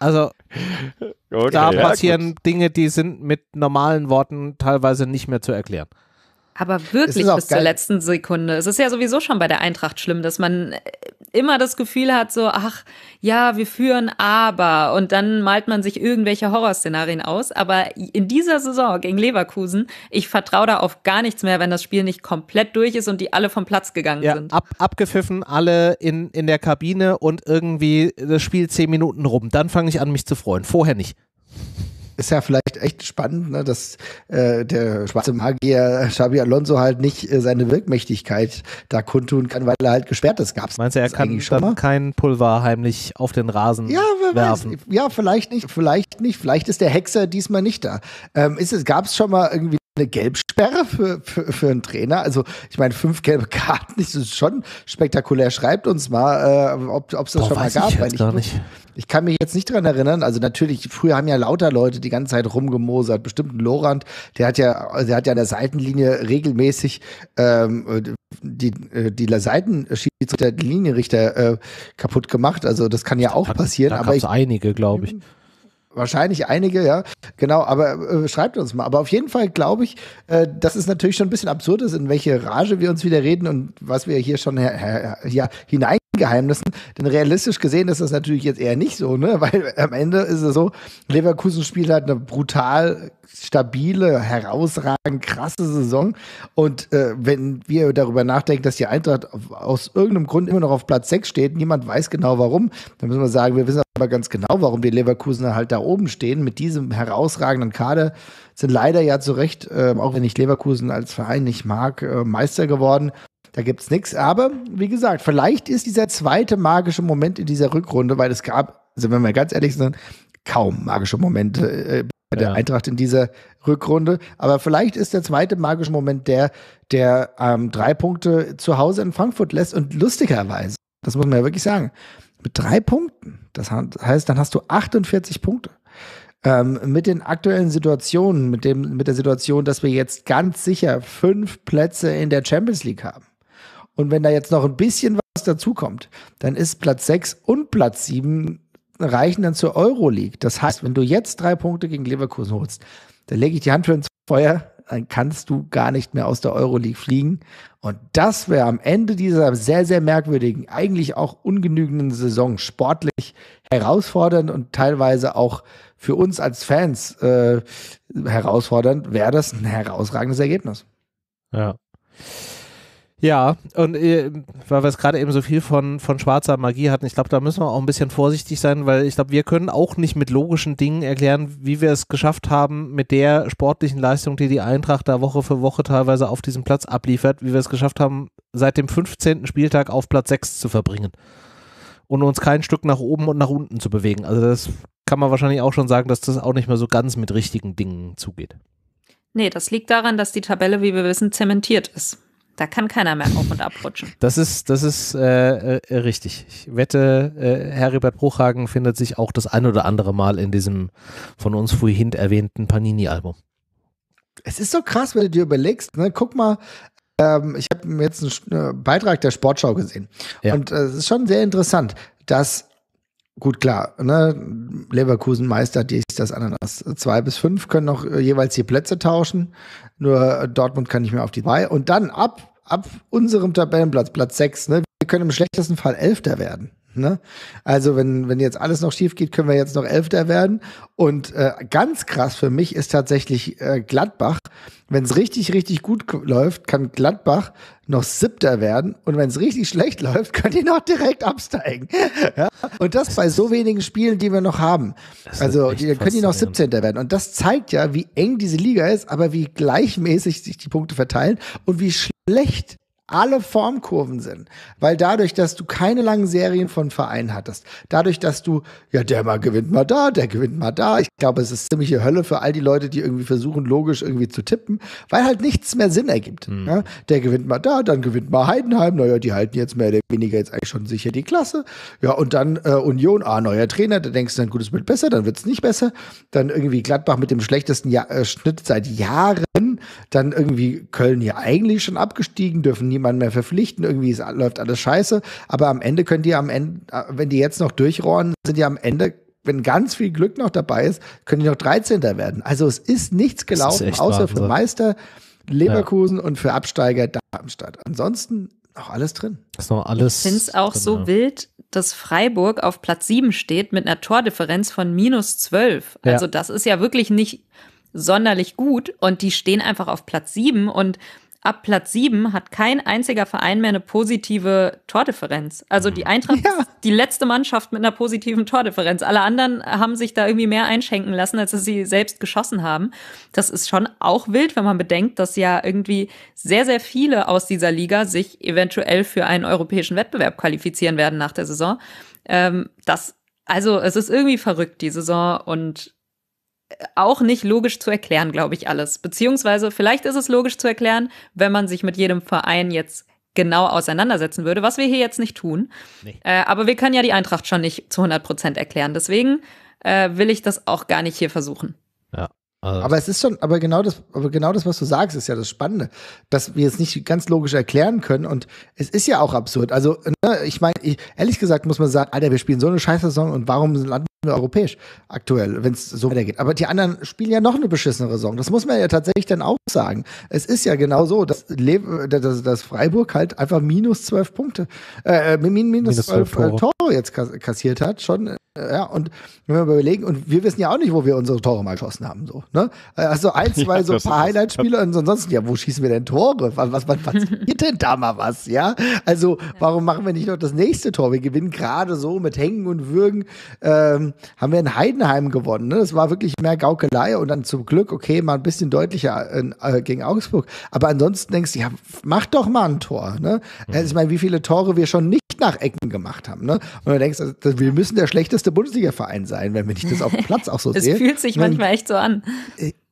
Also okay, da passieren ja, Dinge, die sind mit normalen Worten teilweise nicht mehr zu erklären. Aber wirklich bis geil. zur letzten Sekunde. Es ist ja sowieso schon bei der Eintracht schlimm, dass man äh, immer das Gefühl hat, so, ach ja, wir führen aber. Und dann malt man sich irgendwelche Horrorszenarien aus. Aber in dieser Saison gegen Leverkusen, ich vertraue da auf gar nichts mehr, wenn das Spiel nicht komplett durch ist und die alle vom Platz gegangen ja, sind. Ab, abgepfiffen, alle in, in der Kabine und irgendwie äh, das Spiel zehn Minuten rum. Dann fange ich an, mich zu freuen. Vorher nicht ist ja vielleicht echt spannend, ne, dass äh, der schwarze Magier Xabi Alonso halt nicht äh, seine Wirkmächtigkeit da kundtun kann, weil er halt gesperrt ist. Gab's Meinst du, er kann schon dann mal? kein Pulver heimlich auf den Rasen ja, werfen? Weiß. Ja, vielleicht nicht, vielleicht nicht. Vielleicht ist der Hexer diesmal nicht da. Ähm, ist es, gab es schon mal irgendwie eine Gelbsperre für, für, für einen Trainer. Also, ich meine, fünf gelbe Karten, das ist schon spektakulär. Schreibt uns mal, äh, ob es das Boah, schon mal gab. Ich, ich, nicht. Ich kann mich jetzt nicht dran erinnern. Also natürlich, früher haben ja lauter Leute die ganze Zeit rumgemosert. Bestimmt ein Lorand, der hat ja, der hat ja an der Seitenlinie regelmäßig ähm, die, äh, die Seitenschiedsrichter, die Linienrichter äh, kaputt gemacht. Also das kann ja auch da, passieren. Da aber ich, einige, glaube ich. Wahrscheinlich einige, ja. Genau, aber äh, schreibt uns mal. Aber auf jeden Fall glaube ich, äh, dass es natürlich schon ein bisschen absurd ist, in welche Rage wir uns wieder reden und was wir hier schon ja, hinein Geheimnissen. Denn realistisch gesehen ist das natürlich jetzt eher nicht so, ne? <laughs> Weil am Ende ist es so, Leverkusen spielt halt eine brutal stabile, herausragend krasse Saison. Und äh, wenn wir darüber nachdenken, dass die Eintracht aus irgendeinem Grund immer noch auf Platz 6 steht, niemand weiß genau warum, dann müssen wir sagen, wir wissen aber ganz genau, warum die Leverkusener halt da oben stehen. Mit diesem herausragenden Kader sind leider ja zu Recht, äh, auch wenn ich Leverkusen als Verein nicht mag, äh, Meister geworden. Da gibt's nichts. Aber wie gesagt, vielleicht ist dieser zweite magische Moment in dieser Rückrunde, weil es gab, sind also wir mal ganz ehrlich sind, kaum magische Momente äh, bei der ja. Eintracht in dieser Rückrunde. Aber vielleicht ist der zweite magische Moment der, der ähm, drei Punkte zu Hause in Frankfurt lässt und lustigerweise, das muss man ja wirklich sagen, mit drei Punkten. Das heißt, dann hast du 48 Punkte. Ähm, mit den aktuellen Situationen, mit, dem, mit der Situation, dass wir jetzt ganz sicher fünf Plätze in der Champions League haben. Und wenn da jetzt noch ein bisschen was dazukommt, dann ist Platz 6 und Platz 7 reichen dann zur Euroleague. Das heißt, wenn du jetzt drei Punkte gegen Leverkusen holst, dann lege ich die Hand für ins Feuer, dann kannst du gar nicht mehr aus der Euroleague fliegen. Und das wäre am Ende dieser sehr, sehr merkwürdigen, eigentlich auch ungenügenden Saison sportlich herausfordernd und teilweise auch für uns als Fans äh, herausfordernd, wäre das ein herausragendes Ergebnis. Ja. Ja, und äh, weil wir es gerade eben so viel von, von schwarzer Magie hatten, ich glaube, da müssen wir auch ein bisschen vorsichtig sein, weil ich glaube, wir können auch nicht mit logischen Dingen erklären, wie wir es geschafft haben, mit der sportlichen Leistung, die die Eintracht da Woche für Woche teilweise auf diesem Platz abliefert, wie wir es geschafft haben, seit dem 15. Spieltag auf Platz 6 zu verbringen und uns kein Stück nach oben und nach unten zu bewegen. Also das kann man wahrscheinlich auch schon sagen, dass das auch nicht mehr so ganz mit richtigen Dingen zugeht. Nee, das liegt daran, dass die Tabelle, wie wir wissen, zementiert ist. Da kann keiner mehr auf und abrutschen. <laughs> Das ist, das ist äh, äh, richtig. Ich wette, äh, Heribert Bruchhagen findet sich auch das ein oder andere Mal in diesem von uns vorhin erwähnten Panini-Album. Es ist so krass, wenn du dir überlegst, ne? guck mal, ähm, ich habe jetzt einen äh, Beitrag der Sportschau gesehen. Ja. Und äh, es ist schon sehr interessant, dass gut, klar, ne? Leverkusen Meister, die ist das, Ananas. Zwei bis fünf können noch äh, jeweils die Plätze tauschen. Nur Dortmund kann nicht mehr auf die drei. Und dann ab ab unserem Tabellenplatz, Platz 6, ne? Wir können im schlechtesten Fall Elfter werden. Ne? Also wenn, wenn jetzt alles noch schief geht, können wir jetzt noch Elfter werden. Und äh, ganz krass für mich ist tatsächlich äh, Gladbach. Wenn es richtig, richtig gut läuft, kann Gladbach noch Siebter werden. Und wenn es richtig schlecht <laughs> läuft, können die noch direkt absteigen. <laughs> ja? Und das bei so wenigen Spielen, die wir noch haben. Also die, können die noch 17. werden. Und das zeigt ja, wie eng diese Liga ist, aber wie gleichmäßig sich die Punkte verteilen und wie schlecht alle Formkurven sind. Weil dadurch, dass du keine langen Serien von Vereinen hattest, dadurch, dass du, ja, der mal gewinnt mal da, der gewinnt mal da. Ich glaube, es ist ziemliche Hölle für all die Leute, die irgendwie versuchen, logisch irgendwie zu tippen, weil halt nichts mehr Sinn ergibt. Mhm. Ja, ne? der gewinnt mal da, dann gewinnt mal Heidenheim. Naja, die halten jetzt mehr oder weniger jetzt eigentlich schon sicher die Klasse. Ja, und dann äh, Union, ah, neuer Trainer, da denkst du, dann gut, es wird besser, dann wird es nicht besser. Dann irgendwie Gladbach mit dem schlechtesten ja äh, Schnitt seit Jahren. Dann irgendwie Köln hier eigentlich schon abgestiegen, dürfen niemand niemanden mehr verpflichten, irgendwie ist, läuft alles scheiße. Aber am Ende können die am Ende, äh, wenn die jetzt noch durchrohren, sind die am Ende wenn ganz viel Glück noch dabei ist, können die noch 13. werden. Also es ist nichts gelaufen, ist außer Wahnsinn. für Meister Leverkusen ja. und für Absteiger Darmstadt. Ansonsten noch alles drin. ist noch alles. Ich finde es auch drin, so ja. wild, dass Freiburg auf Platz 7 steht mit einer Tordifferenz von minus 12. Also ja. das ist ja wirklich nicht sonderlich gut und die stehen einfach auf Platz 7 und ab Platz 7 hat kein einziger Verein mehr eine positive Tordifferenz. Also die mhm. Eintracht <laughs> ja. ist die letzte Mannschaft mit einer positiven Tordifferenz. Alle anderen haben sich da irgendwie mehr einschenken lassen, als dass sie selbst geschossen haben. Das ist schon auch wild, wenn man bedenkt, dass ja irgendwie sehr, sehr viele aus dieser Liga sich eventuell für einen europäischen Wettbewerb qualifizieren werden nach der Saison. Ähm, das, also es ist irgendwie verrückt, die Saison und auch nicht logisch zu erklären, glaube ich, alles. Beziehungsweise vielleicht ist es logisch zu erklären, wenn man sich mit jedem Verein jetzt genau auseinandersetzen würde, was wir hier jetzt nicht tun. Nee. Äh, aber wir können ja die Eintracht schon nicht zu 100 Prozent erklären. Deswegen äh, will ich das auch gar nicht hier versuchen. Ja. Also. Aber es ist schon, aber genau das, aber genau das, was du sagst, ist ja das Spannende, dass wir es nicht ganz logisch erklären können und es ist ja auch absurd. Also, ne, ich meine, ehrlich gesagt muss man sagen, Alter, wir spielen so eine scheiße Saison und warum landen nur europäisch aktuell, wenn es so weitergeht. Aber die anderen spielen ja noch eine beschissene Saison. Das muss man ja tatsächlich dann auch sagen. Es ist ja genau so, dass, Le dass, dass Freiburg halt einfach minus zwölf Punkte, äh, äh minus, minus zwölf äh, Tore. Tore. jetzt kassiert hat, schon. Äh, ja, und wenn wir überlegen, und wir wissen ja auch nicht, wo wir unsere Tore mal geschossen haben, so, ne? Äh, also ein, <laughs> zwei, ja, so ein paar Highlight-Spiele und ansonsten, ja, wo schießen wir denn Tore? Was, was, was, was geht denn da mal was, ja? Also, warum machen wir nicht noch das nächste Tor? Wir gewinnen gerade so mit Hängen und Würgen, ähm, ähm, haben wir in Heidenheim gewonnen. Ne? Das war wirklich mehr Gaukelei und dann zum Glück, okay, mal ein bisschen deutlicher äh, äh gegen Augsburg. Aber ansonsten denkst du, ja, mach doch mal ein Tor. Ne? Mhm. Also ich meine, wie viele Tore wir schon nicht nach Ecken gemacht haben. Ne? Und du denkst, also, wir müssen der schlechteste Bundesliga-Verein sein, wenn wir nicht das auf dem <laughs> Platz auch so sehen. Es fühlt sich manchmal echt so an.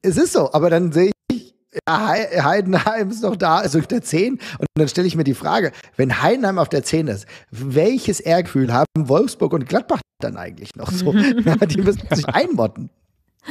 Es ist so, aber dann sehe ich ja, Heidenheim ist noch da, also der 10. Und dann stelle ich mir die Frage, wenn Heidenheim auf der 10 ist, welches Ehrgefühl haben Wolfsburg und Gladbach dann eigentlich noch so? <laughs> <laughs> die müssen sich einmotten.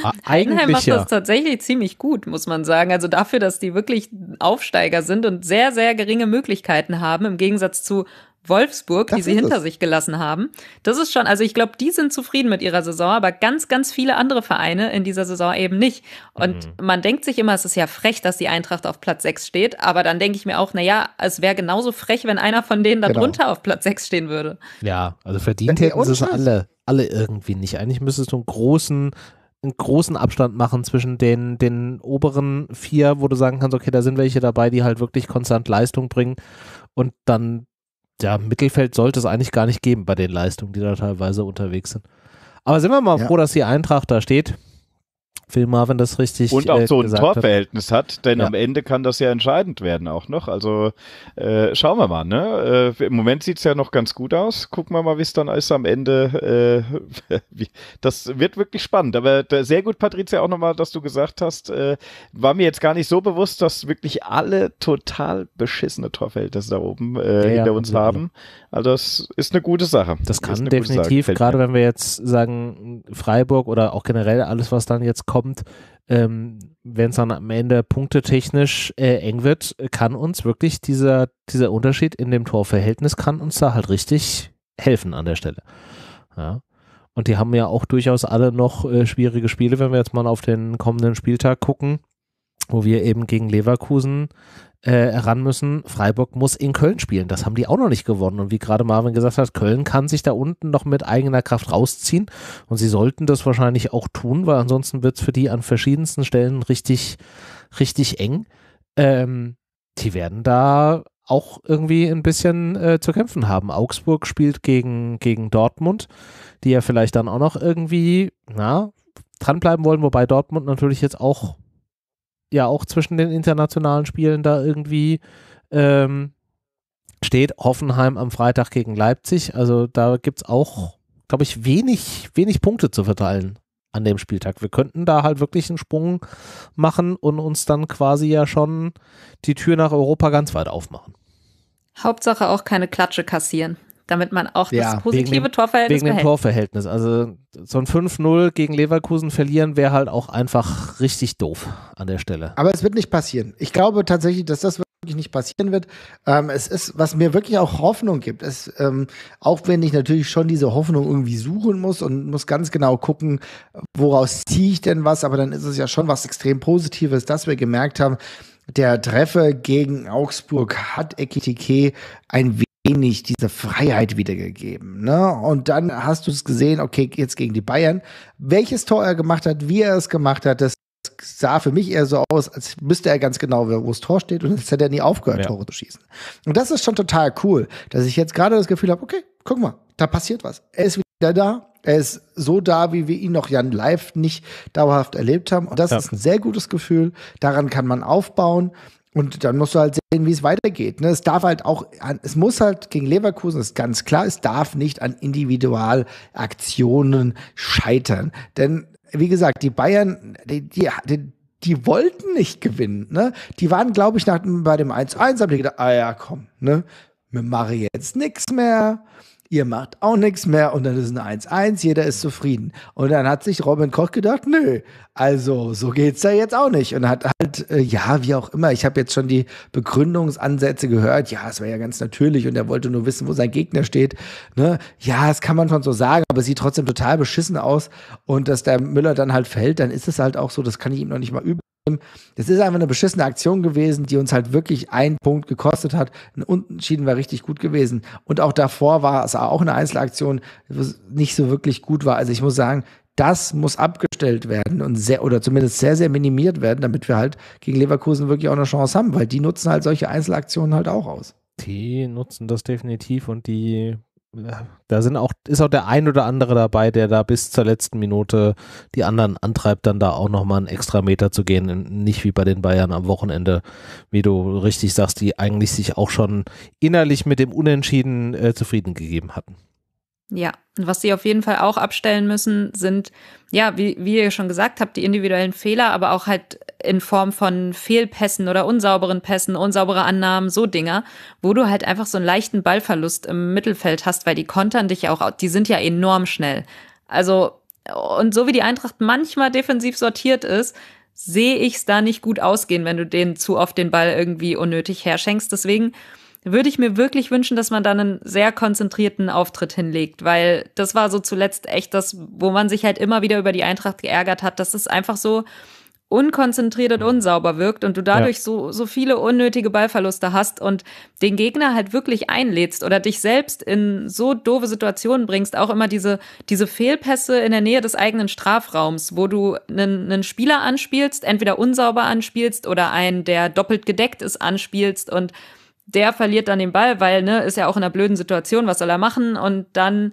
Ah, Heidenheim macht das tatsächlich ziemlich gut, muss man sagen. Also dafür, dass die wirklich Aufsteiger sind und sehr, sehr geringe Möglichkeiten haben, im Gegensatz zu Wolfsburg, das die sie hinter es. sich gelassen haben. Das ist schon, also ich glaube, die sind zufrieden mit ihrer Saison, aber ganz, ganz viele andere Vereine in dieser Saison eben nicht. Und mhm. man denkt sich immer, es ist ja frech, dass die Eintracht auf Platz 6 steht, aber dann denke ich mir auch, naja, es wäre genauso frech, wenn einer von denen da genau. drunter auf Platz 6 stehen würde. Ja, also verdient hätten sie es alle, alle irgendwie nicht. Eigentlich müsstest du einen großen einen großen Abstand machen zwischen den, den oberen vier, wo du sagen kannst, okay, da sind welche dabei, die halt wirklich konstant Leistung bringen und dann ja, Mittelfeld sollte es eigentlich gar nicht geben bei den Leistungen, die da teilweise unterwegs sind. Aber sind wir mal ja. froh, dass die Eintracht da steht. Phil Marvin das richtig Und auch äh, so ein Torverhältnis hat, hat denn ja. am Ende kann das ja entscheidend werden auch noch. Also äh, schauen wir mal. Ne? Äh, Im Moment sieht es ja noch ganz gut aus. Gucken wir mal, wie es dann ist am Ende. Äh, <laughs> wie, das wird wirklich spannend. Aber da, sehr gut, Patricia, auch nochmal, dass du gesagt hast, äh, war mir jetzt gar nicht so bewusst, dass wirklich alle total beschissene Torverhältnisse da oben äh, ja, hinter uns ja. haben. Also das ist eine gute Sache. Das kann definitiv, gerade wenn wir jetzt sagen Freiburg oder auch generell alles, was dann jetzt kommt, kommt, ähm, wenn es dann am Ende punktetechnisch äh, eng wird, kann uns wirklich dieser, dieser Unterschied in dem Torverhältnis kann uns da halt richtig helfen an der Stelle. Ja. Und die haben ja auch durchaus alle noch äh, schwierige Spiele, wenn wir jetzt mal auf den kommenden Spieltag gucken, wo wir eben gegen Leverkusen äh, ran müssen. Freiburg muss in Köln spielen. Das haben die auch noch nicht gewonnen. Und wie gerade Marvin gesagt hat, Köln kann sich da unten noch mit eigener Kraft rausziehen. Und sie sollten das wahrscheinlich auch tun, weil ansonsten wird es für die an verschiedensten Stellen richtig, richtig eng. Ähm, die werden da auch irgendwie ein bisschen äh, zu kämpfen haben. Augsburg spielt gegen, gegen Dortmund, die ja vielleicht dann auch noch irgendwie na, dranbleiben wollen, wobei Dortmund natürlich jetzt auch ja auch zwischen den internationalen Spielen da irgendwie ähm, steht. Hoffenheim am Freitag gegen Leipzig. Also da gibt es auch, glaube ich, wenig, wenig Punkte zu verteilen an dem Spieltag. Wir könnten da halt wirklich einen Sprung machen und uns dann quasi ja schon die Tür nach Europa ganz weit aufmachen. Hauptsache auch keine Klatsche kassieren damit man auch ja, das positive wegen Torverhältnis Wegen behält. dem Torverhältnis. Also so ein 5-0 gegen Leverkusen verlieren wäre halt auch einfach richtig doof an der Stelle. Aber es wird nicht passieren. Ich glaube tatsächlich, dass das wirklich nicht passieren wird. Ähm, es ist, was mir wirklich auch Hoffnung gibt, ist, ähm, auch wenn ich natürlich schon diese Hoffnung irgendwie suchen muss und muss ganz genau gucken, woraus ziehe ich denn was, aber dann ist es ja schon was extrem Positives, dass wir gemerkt haben, der Treffer gegen Augsburg hat Ekitike ein wenig innig diese Freiheit wiedergegeben. Ne? Und dann hast du es gesehen, okay, jetzt gegen die Bayern. Welches Tor er gemacht hat, wie er es gemacht hat, das sah für mich eher so aus, als wüsste er ganz genau, wo das Tor steht und jetzt hätte er nie aufgehört, ja. Tore zu schießen. Und das ist schon total cool, dass ich jetzt gerade das Gefühl habe, okay, guck mal, da passiert was. Er ist wieder da, er ist so da, wie wir ihn noch Jan live nicht dauerhaft erlebt haben. Und das ja. ist ein sehr gutes Gefühl. Daran kann man aufbauen. Und dann musst du halt sehen, wie es weitergeht. Ne? Es darf halt auch, es muss halt gegen Leverkusen, ist ganz klar, es darf nicht an Individualaktionen scheitern. Denn, wie gesagt, die Bayern, die, die, die die wollten nicht gewinnen. Ne? Die waren, glaube ich, nach, bei dem 1-1, haben die gedacht, ah ja, komm, ne? wir machen jetzt nichts mehr ihr macht auch nichts mehr und dann ist ein 1-1, jeder ist zufrieden. Und dann hat sich Robin Koch gedacht, nö, also so geht's da jetzt auch nicht. Und hat halt, äh, ja, wie auch immer, ich habe jetzt schon die Begründungsansätze gehört, ja, es war ja ganz natürlich und er wollte nur wissen, wo sein Gegner steht. Ne? Ja, das kann man schon so sagen, aber sieht trotzdem total beschissen aus. Und dass der Müller dann halt fällt, dann ist es halt auch so, das kann ich ihm noch nicht mal üben. Das ist einfach eine beschissene Aktion gewesen, die uns halt wirklich einen Punkt gekostet hat. Ein Unentschieden war richtig gut gewesen. Und auch davor war es auch eine Einzelaktion, die nicht so wirklich gut war. Also ich muss sagen, das muss abgestellt werden und sehr, oder zumindest sehr, sehr minimiert werden, damit wir halt gegen Leverkusen wirklich auch eine Chance haben, weil die nutzen halt solche Einzelaktionen halt auch aus. Die nutzen das definitiv und die da sind auch, ist auch der ein oder andere dabei, der da bis zur letzten Minute die anderen antreibt, dann da auch nochmal einen extra Meter zu gehen. Nicht wie bei den Bayern am Wochenende, wie du richtig sagst, die eigentlich sich auch schon innerlich mit dem Unentschieden äh, zufrieden gegeben hatten. Ja, und was sie auf jeden Fall auch abstellen müssen, sind, ja, wie, wie ihr schon gesagt habt, die individuellen Fehler, aber auch halt in Form von Fehlpässen oder unsauberen Pässen, unsaubere Annahmen, so Dinger, wo du halt einfach so einen leichten Ballverlust im Mittelfeld hast, weil die kontern dich ja auch, die sind ja enorm schnell. Also, und so wie die Eintracht manchmal defensiv sortiert ist, sehe ich es da nicht gut ausgehen, wenn du denen zu oft den Ball irgendwie unnötig herschenkst. Deswegen würde ich mir wirklich wünschen, dass man da einen sehr konzentrierten Auftritt hinlegt, weil das war so zuletzt echt das, wo man sich halt immer wieder über die Eintracht geärgert hat. Das ist einfach so, unkonzentriert und mhm. unsauber wirkt und du dadurch ja. so, so viele unnötige Ballverluste hast und den Gegner halt wirklich einlädst oder dich selbst in so doofe Situationen bringst, auch immer diese, diese Fehlpässe in der Nähe des eigenen Strafraums, wo du einen, einen Spieler anspielst, entweder unsauber anspielst oder einen, der doppelt gedeckt ist, anspielst und der verliert dann den Ball, weil, ne, ist ja auch in einer blöden Situation, was soll er machen? Und dann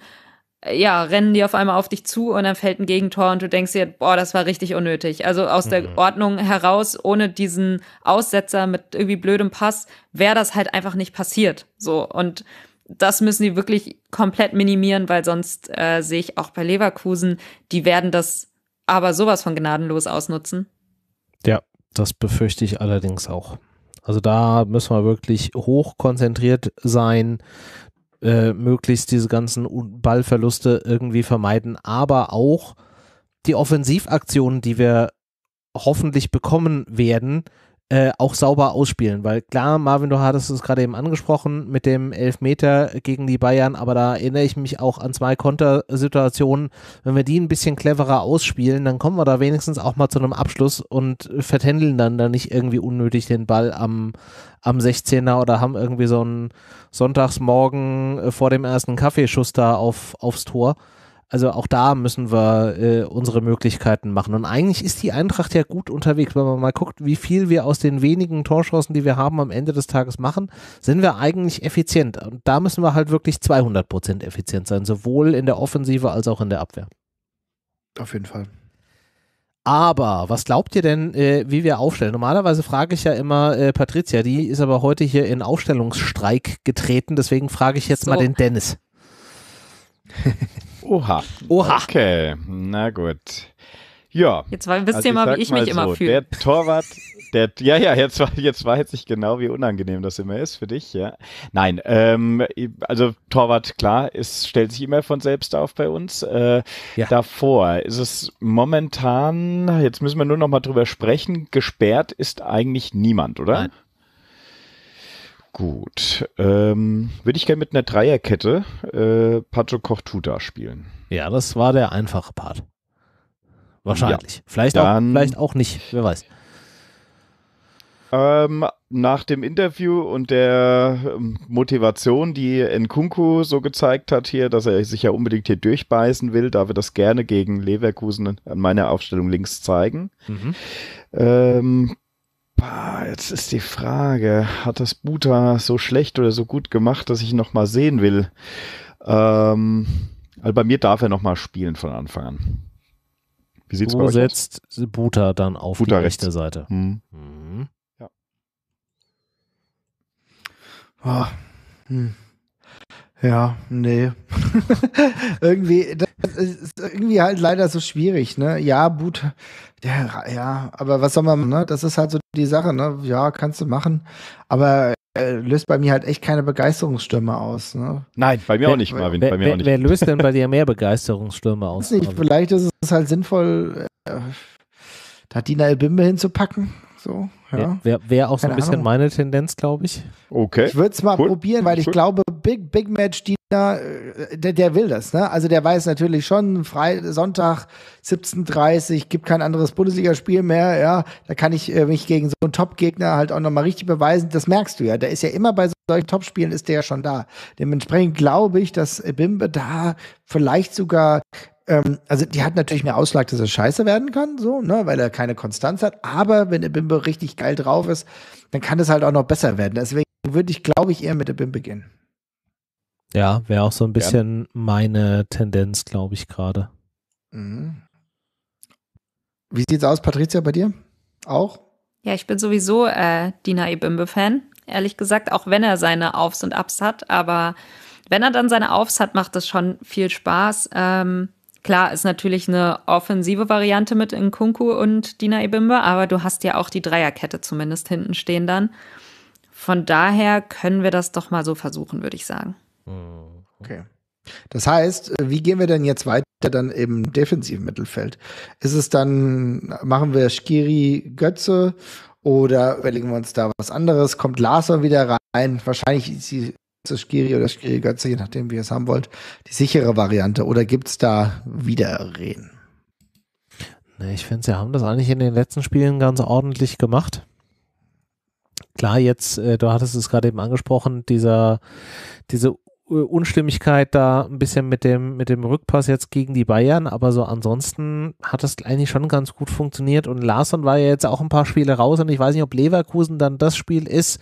ja, rennen die auf einmal auf dich zu und dann fällt ein Gegentor und du denkst dir, boah, das war richtig unnötig. Also aus der mhm. Ordnung heraus, ohne diesen Aussetzer mit irgendwie blödem Pass, wäre das halt einfach nicht passiert. So. Und das müssen die wirklich komplett minimieren, weil sonst äh, sehe ich auch bei Leverkusen, die werden das aber sowas von gnadenlos ausnutzen. Ja, das befürchte ich allerdings auch. Also da müssen wir wirklich hochkonzentriert sein äh, möglichst diese ganzen Ballverluste irgendwie vermeiden, aber auch die Offensivaktionen, die wir hoffentlich bekommen werden, äh, auch sauber ausspielen. Weil klar, Marvin, du hattest es gerade eben angesprochen mit dem Elfmeter gegen die Bayern, aber da erinnere ich mich auch an zwei Kontersituationen. Wenn wir die ein bisschen cleverer ausspielen, dann kommen wir da wenigstens auch mal zu einem Abschluss und vertändeln dann da nicht irgendwie unnötig den Ball am, am 16er oder haben irgendwie so einen Sonntagsmorgen äh, vor dem ersten Kaffeeschuss da auf, aufs Tor. Also auch da müssen wir äh, unsere Möglichkeiten machen. Und eigentlich ist die Eintracht ja gut unterwegs. Wenn man mal guckt, wie viel wir aus den wenigen Torchancen, die wir haben, am Ende des Tages machen, sind wir eigentlich effizient. Und da müssen wir halt wirklich 200 Prozent effizient sein, sowohl in der Offensive als auch in der Abwehr. Auf jeden Fall. Aber was glaubt ihr denn, äh, wie wir aufstellen? Normalerweise frage ich ja immer äh, Patricia, die ist aber heute hier in Aufstellungsstreik getreten, deswegen frage ich jetzt so. mal den Dennis. <laughs> Oha. Oha. Okay, na gut. Ja. Jetzt wisst also ihr mal, wie ich mich so, immer fühle. Der Torwart, der, ja, ja, jetzt, war, jetzt weiß ich genau, wie unangenehm das immer ist für dich, ja. Nein, ähm, also Torwart, klar, es stellt sich immer von selbst auf bei uns. Äh, ja. Davor ist es momentan, jetzt müssen wir nur noch mal drüber sprechen, gesperrt ist eigentlich niemand, oder? Nein. Gut. Ähm, Würde ich gerne mit einer Dreierkette äh, Pacho Koch spielen. Ja, das war der einfache Part. Wahrscheinlich. Ja. Vielleicht, Dann, auch, vielleicht auch nicht, wer weiß. Ähm, nach dem Interview und der ähm, Motivation, die Nkunku so gezeigt hat hier, dass er sich ja unbedingt hier durchbeißen will, darf er das gerne gegen Leverkusen an meiner Aufstellung links zeigen. Mhm. Ähm, jetzt ist die Frage, hat das Buta so schlecht oder so gut gemacht, dass ich ihn nochmal sehen will? Ähm, also bei mir darf er nochmal spielen von Anfang an. Wie sieht's du bei euch setzt aus? Buta dann auf Buta die rechts. rechte Seite. Hm. Mhm. Ja. Oh. Hm. Ja, nee. <laughs> Irgendwie, das ist irgendwie halt leider so schwierig, ne? Ja, Boot, ja, ja, aber was soll man, ne? Das ist halt so die Sache, ne? Ja, kannst du machen, aber äh, löst bei mir halt echt keine Begeisterungsstürme aus, ne? Nein, bei mir wer, auch nicht, Marvin, wer, bei mir wer, auch nicht. Wer löst denn bei dir mehr Begeisterungsstürme aus? Nicht, vielleicht ist es halt sinnvoll, äh, da Dina Bimbe hinzupacken, so. Ja. Wäre wär auch so Keine ein bisschen Ahnung. meine Tendenz, glaube ich. Okay. Ich würde es mal cool. probieren, weil ich glaube, Big, Big Match Diener, äh, der, der, will das. Ne? Also der weiß natürlich schon, Fre Sonntag 17.30 gibt kein anderes Bundesligaspiel mehr. Ja, Da kann ich äh, mich gegen so einen Top-Gegner halt auch nochmal richtig beweisen. Das merkst du ja. Der ist ja immer bei solchen Top-Spielen ist der ja schon da. Dementsprechend glaube ich, dass Bimbe da vielleicht sogar ähm, also die hat natürlich mehr Auslag, dass er scheiße werden kann, so, ne, weil er keine Konstanz hat. Aber wenn der Bimbe richtig geil drauf ist, dann kann es halt auch noch besser werden. Deswegen würde ich, glaube ich, eher mit der Bimbe gehen. Ja, wäre auch so ein bisschen ja. meine Tendenz, glaube ich, gerade. Mhm. Wie sieht's aus, Patricia, bei dir? Auch? Ja, ich bin sowieso äh, Dina Ebimbe-Fan. Ehrlich gesagt, auch wenn er seine Aufs und Abs hat, aber wenn er dann seine Aufs hat, macht das schon viel Spaß. Ähm, Klar ist natürlich eine offensive Variante mit Nkunku und Dina Ebimbe, aber du hast ja auch die Dreierkette zumindest hinten stehen dann. Von daher können wir das doch mal so versuchen, würde ich sagen. Mhm. Okay. Das heißt, äh, wie gehen wir denn jetzt weiter dann im defensiven Mittelfeld? Ist es dann, machen wir Skiri Götze oder überlegen wir uns da was anderes? Kommt Larsson wieder rein? Wahrscheinlich ist die zu Skiri oder Skiri Götze, je nachdem, wie ihr es haben wollt, die sichere Variante? Oder gibt es da Widerreden? Nee, ich finde, sie haben das eigentlich in den letzten Spielen ganz ordentlich gemacht. Klar, jetzt, äh, du hattest es gerade eben angesprochen, dieser, diese Unstimmigkeit da ein bisschen mit dem, mit dem Rückpass jetzt gegen die Bayern, aber so ansonsten hat das eigentlich schon ganz gut funktioniert und Larsson war ja jetzt auch ein paar Spiele raus und ich weiß nicht, ob Leverkusen dann das Spiel ist,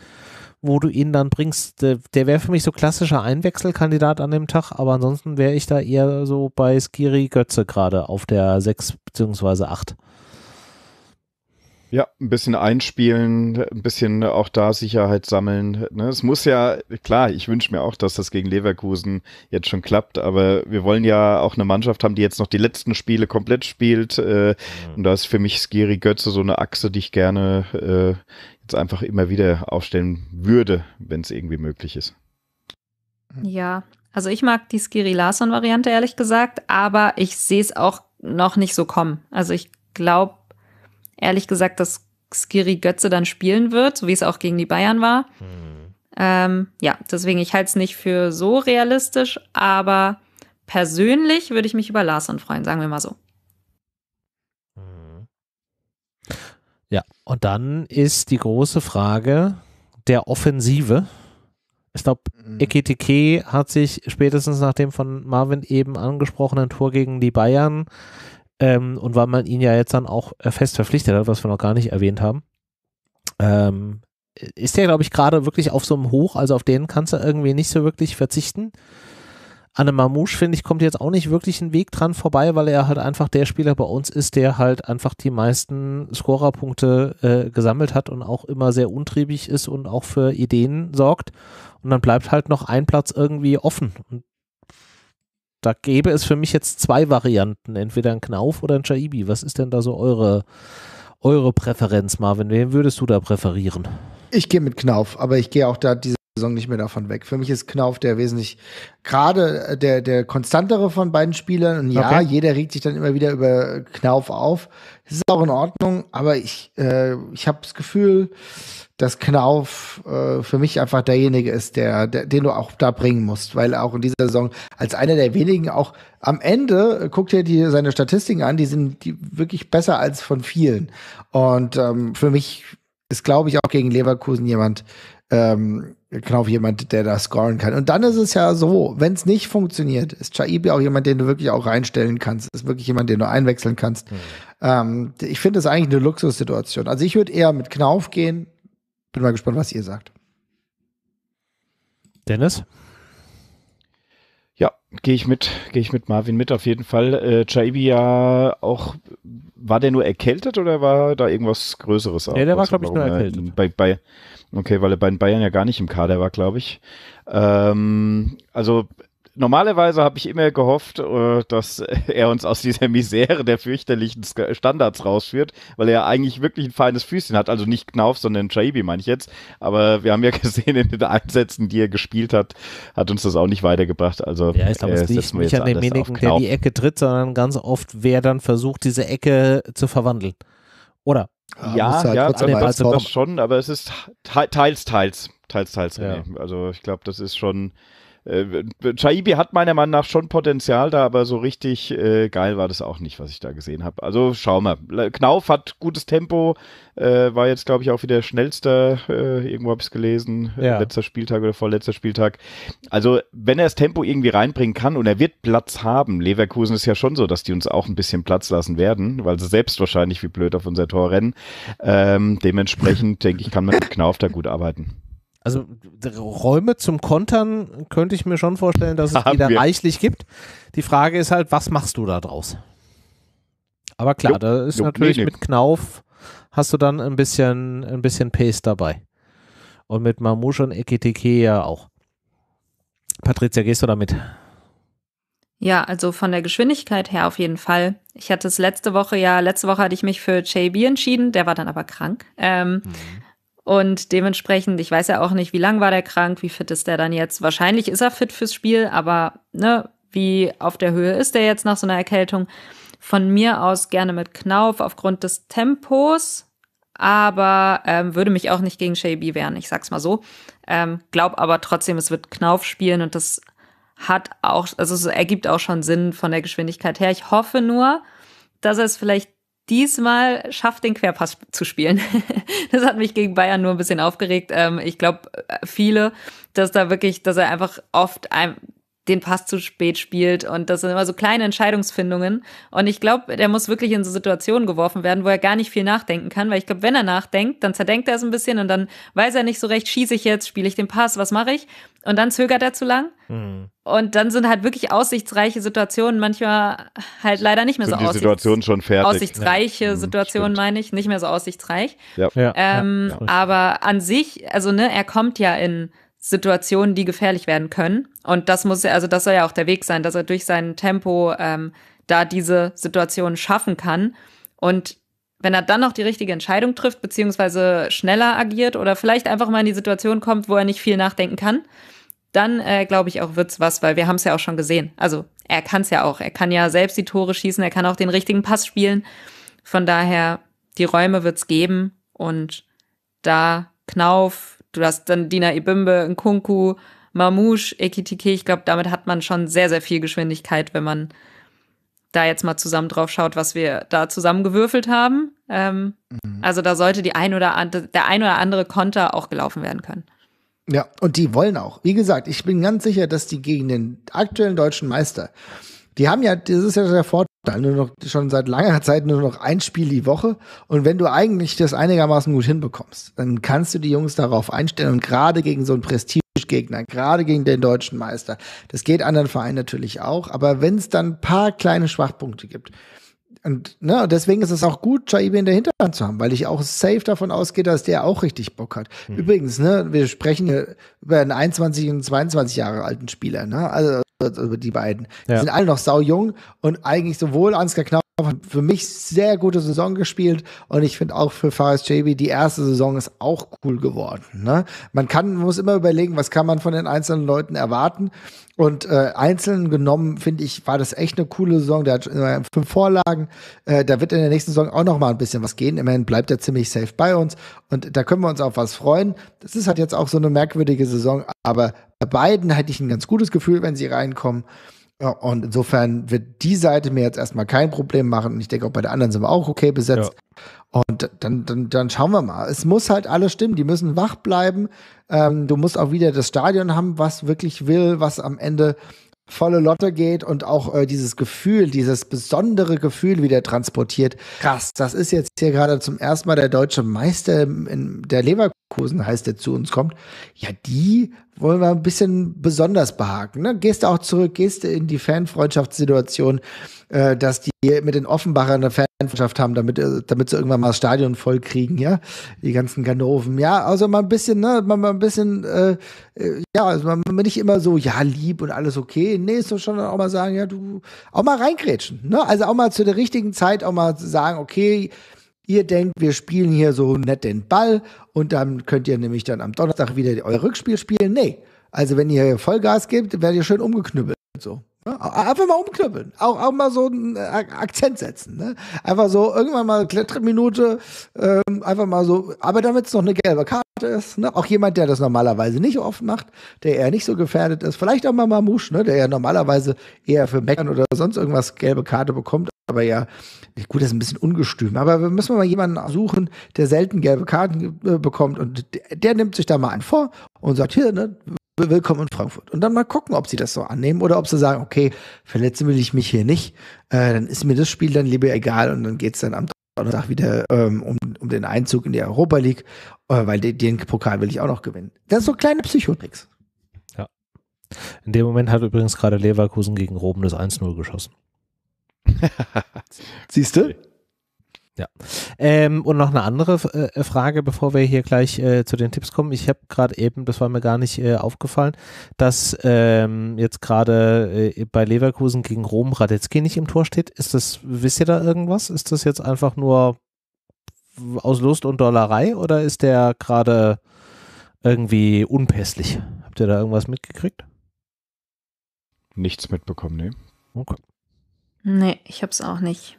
wo du ihn dann bringst. Der, wäre für mich so klassischer Einwechselkandidat an dem Tag, aber ansonsten wäre ich da eher so bei Skiri Götze gerade auf der 6 bzw. 8. Ja, ein bisschen einspielen, ein bisschen auch da Sicherheit sammeln. Ne? Es muss ja, klar, ich wünsche mir auch, dass das gegen Leverkusen jetzt schon klappt, aber wir wollen ja auch eine Mannschaft haben, die jetzt noch die letzten Spiele komplett spielt. Äh, mhm. Und da ist für mich Skiri Götze so eine Achse, die ich gerne äh, jetzt einfach immer wieder aufstellen würde, wenn es irgendwie möglich ist. Ja, also ich mag die Skiri larson variante ehrlich gesagt, aber ich sehe es auch noch nicht so kommen. Also ich glaube ehrlich gesagt, dass Skiri Götze dann spielen wird, so wie es auch gegen die Bayern war. Mhm. Ähm, ja, deswegen, ich halte es nicht für so realistisch, aber persönlich würde ich mich über Larson freuen, sagen wir mal so. Ja, und dann ist die große Frage der Offensive. Ich glaube, mhm. Ekitike hat sich spätestens nach dem von Marvin eben angesprochenen Tor gegen die Bayern ähm, und weil man ihn ja jetzt dann auch äh, fest verpflichtet hat, was wir noch gar nicht erwähnt haben, ähm, ist der, glaube ich, gerade wirklich auf so einem Hoch, also auf den kannst du irgendwie nicht so wirklich verzichten. Mamouche, finde ich, kommt jetzt auch nicht wirklich einen Weg dran vorbei, weil er halt einfach der Spieler bei uns ist, der halt einfach die meisten Scorerpunkte äh, gesammelt hat und auch immer sehr untriebig ist und auch für Ideen sorgt. Und dann bleibt halt noch ein Platz irgendwie offen. Und da gäbe es für mich jetzt zwei Varianten, entweder ein Knauf oder ein Chaibi. Was ist denn da so eure, eure Präferenz, Marvin? Wen würdest du da präferieren? Ich gehe mit Knauf, aber ich gehe auch da diese Saison nicht mehr davon weg. Für mich ist Knauf der wesentlich gerade äh, der, der konstantere von beiden Spielern. Und ja, okay. jeder regt sich dann immer wieder über Knauf auf. Das ist auch in Ordnung, aber ich, äh, ich habe das Gefühl, dass Knauf äh, für mich einfach derjenige ist, der, der, den du auch da bringen musst, weil auch in dieser Saison als einer der wenigen auch am Ende äh, guckt er die, seine Statistiken an, die sind die wirklich besser als von vielen. Und ähm, für mich ist, glaube ich, auch gegen Leverkusen jemand, ähm, genau jemand, der da scoren kann. Und dann ist es ja so, wenn es nicht funktioniert, ist Chaibi auch jemand, den du wirklich auch reinstellen kannst, ist wirklich jemand, den du einwechseln kannst. Mhm. Ähm, ich finde es eigentlich eine Luxussituation. Also ich würde eher mit Knauf gehen. Bin mal gespannt, was ihr sagt. Dennis? Gehe ich mit, gehe ich mit Marvin mit auf jeden Fall. Äh, Chaibi ja auch, war der nur erkältet oder war da irgendwas Größeres? Auch? Ja, der war, glaube ich, nur erkältet. Bei, bei, okay, weil er bei den Bayern ja gar nicht im Kader war, glaube ich. Ähm, also normalerweise habe ich immer gehofft, äh, dass <laughs> er uns aus dieser Misere der fürchterlichen Standards rausführt, weil er eigentlich wirklich ein feines Füßchen hat. Also nicht Knauf, sondern Chaibi, meine ich jetzt. Aber wir haben ja <laughs> gesehen, in den Einsätzen, die er gespielt hat, hat uns das auch nicht weitergebracht. Also, ja, ich äh, glaube, es liegt nicht an demjenigen, der die Ecke tritt, sondern ganz oft, wer dann versucht, diese Ecke zu verwandeln. Oder? Ja, ja, halt ja also das, das schon, aber es ist teils, teils, teils, teils. Ja. Also ich glaube, das ist schon äh, Chaibi hat meiner Meinung nach schon Potenzial da, aber so richtig äh, geil war das auch nicht, was ich da gesehen habe. Also schau mal. Knauf hat gutes Tempo, äh, war jetzt, glaube ich, auch wieder schnellster, äh, irgendwo habe ich es gelesen, äh, ja. letzter Spieltag oder vorletzter Spieltag. Also wenn er das Tempo irgendwie reinbringen kann und er wird Platz haben, Leverkusen ist ja schon so, dass die uns auch ein bisschen Platz lassen werden, weil sie selbst wahrscheinlich wie blöd auf unser Tor rennen. Ähm, dementsprechend denke ich, kann man mit Knauf da gut arbeiten. Also Räume zum Kontern könnte ich mir schon vorstellen, dass es wieder reichlich gibt. Die Frage ist halt, was machst du da draus? Aber klar, jo, da ist jo, natürlich nee, nee. mit Knauf hast du dann ein bisschen, ein bisschen Pace dabei. Und mit Mamouche und Ekitike ja auch. Patricia, gehst du damit? Ja, also von der Geschwindigkeit her auf jeden Fall. Ich hatte es letzte Woche ja, letzte Woche hatte ich mich für JB entschieden, der war dann aber krank. Ähm, mhm. Und dementsprechend, ich weiß ja auch nicht, wie lang war der krank, wie fit ist der dann jetzt? Wahrscheinlich ist er fit fürs Spiel, aber ne, wie auf der Höhe ist der jetzt nach so einer Erkältung? Von mir aus gerne mit Knauf aufgrund des Tempos, aber ähm, würde mich auch nicht gegen Shelby wehren, ich sag's mal so. Ähm, glaub aber trotzdem, es wird Knauf spielen und das hat auch, also es ergibt auch schon Sinn von der Geschwindigkeit her. Ich hoffe nur, dass er es vielleicht diesmal schafft, den Querpass zu spielen. <laughs> das hat mich gegen Bayern nur ein bisschen aufgeregt. Ähm, ich glaube, äh, viele, dass da wirklich, dass er einfach oft ein, den Pass zu spät spielt. Und das sind immer so kleine Entscheidungsfindungen. Und ich glaube, der muss wirklich in so Situationen geworfen werden, wo er gar nicht viel nachdenken kann, weil ich glaube, wenn er nachdenkt, dann zerdenkt er es ein bisschen und dann weiß er nicht so recht, schieße ich jetzt, spiele ich den Pass, was mache ich? Und dann zögert er zu lang. Mhm. Und dann sind halt wirklich aussichtsreiche Situationen manchmal halt leider nicht mehr sind so aussichtsreich. Situation schon fertig. Aussichtsreiche ja. Mhm, Situationen, meine ich, nicht mehr so aussichtsreich. Ja. Ähm, ja. Aber an sich, also ne, er kommt ja in Situationen, die gefährlich werden können. Und das muss ja, also das soll ja auch der Weg sein, dass er durch sein Tempo ähm, da diese Situation schaffen kann. Und wenn er dann noch die richtige Entscheidung trifft, beziehungsweise schneller agiert oder vielleicht einfach mal in die Situation kommt, wo er nicht viel nachdenken kann, dann äh, glaube ich auch, wird's was, weil wir haben es ja auch schon gesehen. Also er kann's ja auch. Er kann ja selbst die Tore schießen, er kann auch den richtigen Pass spielen. Von daher, die Räume wird's geben und da Knauf, Du hast dann Dina Ibimbe, Nkunku, Mamouche, Ekitike. Ich glaube, damit hat man schon sehr, sehr viel Geschwindigkeit, wenn man da jetzt mal zusammen drauf schaut, was wir da zusammengewürfelt haben. Ähm, mhm. Also da sollte die ein oder der ein oder andere Konter auch gelaufen werden können. Ja, und die wollen auch. Wie gesagt, ich bin ganz sicher, dass die gegen den aktuellen deutschen Meister, die haben ja, das ist ja der Vorteil, dann nur noch schon seit langer Zeit nur noch ein Spiel die Woche. Und wenn du eigentlich das einigermaßen gut hinbekommst, dann kannst du die Jungs darauf einstellen. Und gerade gegen so einen Prestigegegner, gerade gegen den deutschen Meister, das geht anderen Vereinen natürlich auch. Aber wenn es dann ein paar kleine Schwachpunkte gibt, und ne, deswegen ist es auch gut, Jaibe in der Hinterhand zu haben, weil ich auch safe davon ausgehe, dass der auch richtig Bock hat. Mhm. Übrigens, ne, wir sprechen über einen 21 und 22 Jahre alten Spieler. Ne? Also also die beiden. Ja. Die sind alle noch saujung und eigentlich sowohl Ansgar Knauf für mich sehr gute Saison gespielt und ich finde auch für Fares JB die erste Saison ist auch cool geworden. Ne? Man kann, man muss immer überlegen, was kann man von den einzelnen Leuten erwarten. Und äh, einzeln genommen, finde ich, war das echt eine coole Saison. Der hat äh, fünf Vorlagen. Äh, da wird in der nächsten Saison auch noch mal ein bisschen was gehen. Immerhin bleibt er ziemlich safe bei uns. Und da können wir uns auf was freuen. Das ist halt jetzt auch so eine merkwürdige Saison. Aber bei beiden hätte ich ein ganz gutes Gefühl, wenn sie reinkommen und insofern wird die Seite mir jetzt erstmal kein Problem machen. Und ich denke, auch bei der anderen sind wir auch okay besetzt. Ja. Und dann, dann, dann schauen wir mal. Es muss halt alles stimmen. Die müssen wach bleiben. Ähm, du musst auch wieder das Stadion haben, was wirklich will, was am Ende volle Lotte geht und auch äh, dieses Gefühl, dieses besondere Gefühl wieder transportiert. Krass, das ist jetzt hier gerade zum ersten Mal der deutsche Meister in, der Leverkusen heißt, der zu uns kommt. Ja, die wollen wir ein bisschen besonders behaken. Ne? Gehst auch zurück, gehst du in die Fanfreundschaftssituation, äh, dass die mit den Offenbachern eine Fanfreundschaft haben, damit, äh, damit sie irgendwann mal das Stadion voll kriegen, ja, die ganzen Ganoven. Ja, also mal ein bisschen, ne, mal, mal ein bisschen, äh, äh ja, also man, man nicht immer so, ja, lieb und alles okay. Nee, so schon auch mal sagen, ja, du, auch mal reingrätschen, ne? Also auch mal zu der richtigen Zeit auch mal sagen, okay, Ihr denkt, wir spielen hier so nett den Ball und dann könnt ihr nämlich dann am Donnerstag wieder euer Rückspiel spielen. Nee. Also wenn ihr Vollgas gebt, werdet ihr schön umgeknüppelt. So. Ne? Einfach mal umknüppeln. Auch, auch mal so einen äh, Akzent setzen. Ne? Einfach so irgendwann mal Kletterminute, ähm, einfach mal so, aber damit es noch eine gelbe Karte ist. Ne? Auch jemand, der das normalerweise nicht oft macht, der eher nicht so gefährdet ist. Vielleicht auch mal Mamusch, ne? der ja normalerweise eher für Meckern oder sonst irgendwas gelbe Karte bekommt. Aber ja, gut, das ist ein bisschen ungestüm. Aber wir müssen mal jemanden suchen, der selten gelbe Karten äh, bekommt und der, der nimmt sich da mal einen vor und sagt, hier, ne, willkommen in Frankfurt. Und dann mal gucken, ob sie das so annehmen oder ob sie sagen, okay, verletzen will ich mich hier nicht, äh, dann ist mir das Spiel dann lieber egal und dann geht es dann am Donnerstag wieder ähm, um, um den Einzug in die Europa League, äh, weil den, den, Pokal will ich auch noch gewinnen. Das sind so kleine Psychotricks. Ja. In dem Moment hat übrigens gerade Leverkusen gegen Roben das 1-0 geschossen. <laughs> Siehst du? Ja. Ähm, und noch eine andere äh, Frage, bevor wir hier gleich äh, zu den Tipps kommen. Ich habe gerade eben, das war mir gar nicht äh, aufgefallen, dass ähm, jetzt gerade äh, bei Leverkusen gegen Rom Radetzky nicht im Tor steht. Ist das, wisst ihr da irgendwas? Ist das jetzt einfach nur aus Lust und Dollerei oder ist der gerade irgendwie unpässlich? Habt ihr da irgendwas mitgekriegt? Nichts mitbekommen, nee. Okay. Nee, ich hab's auch nicht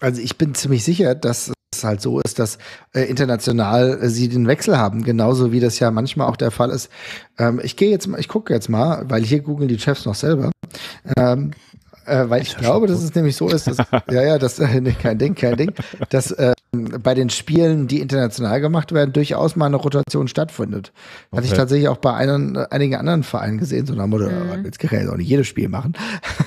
also ich bin ziemlich sicher, dass es halt so ist, dass äh, international äh, sie den Wechsel haben, genauso wie das ja manchmal auch der Fall ist. Ähm, ich gehe jetzt mal, ich gucke jetzt mal, weil hier googeln die Chefs noch selber. Ähm, äh, weil ich das glaube, dass es nämlich so ist, dass, <laughs> ja, ja, das äh, kein Ding, kein Ding, dass äh, bei den Spielen, die international gemacht werden, durchaus mal eine Rotation stattfindet. Okay. Hatte ich tatsächlich auch bei einen, einigen anderen Vereinen gesehen, so nach Motto, mhm. jetzt kann ja auch nicht jedes Spiel machen.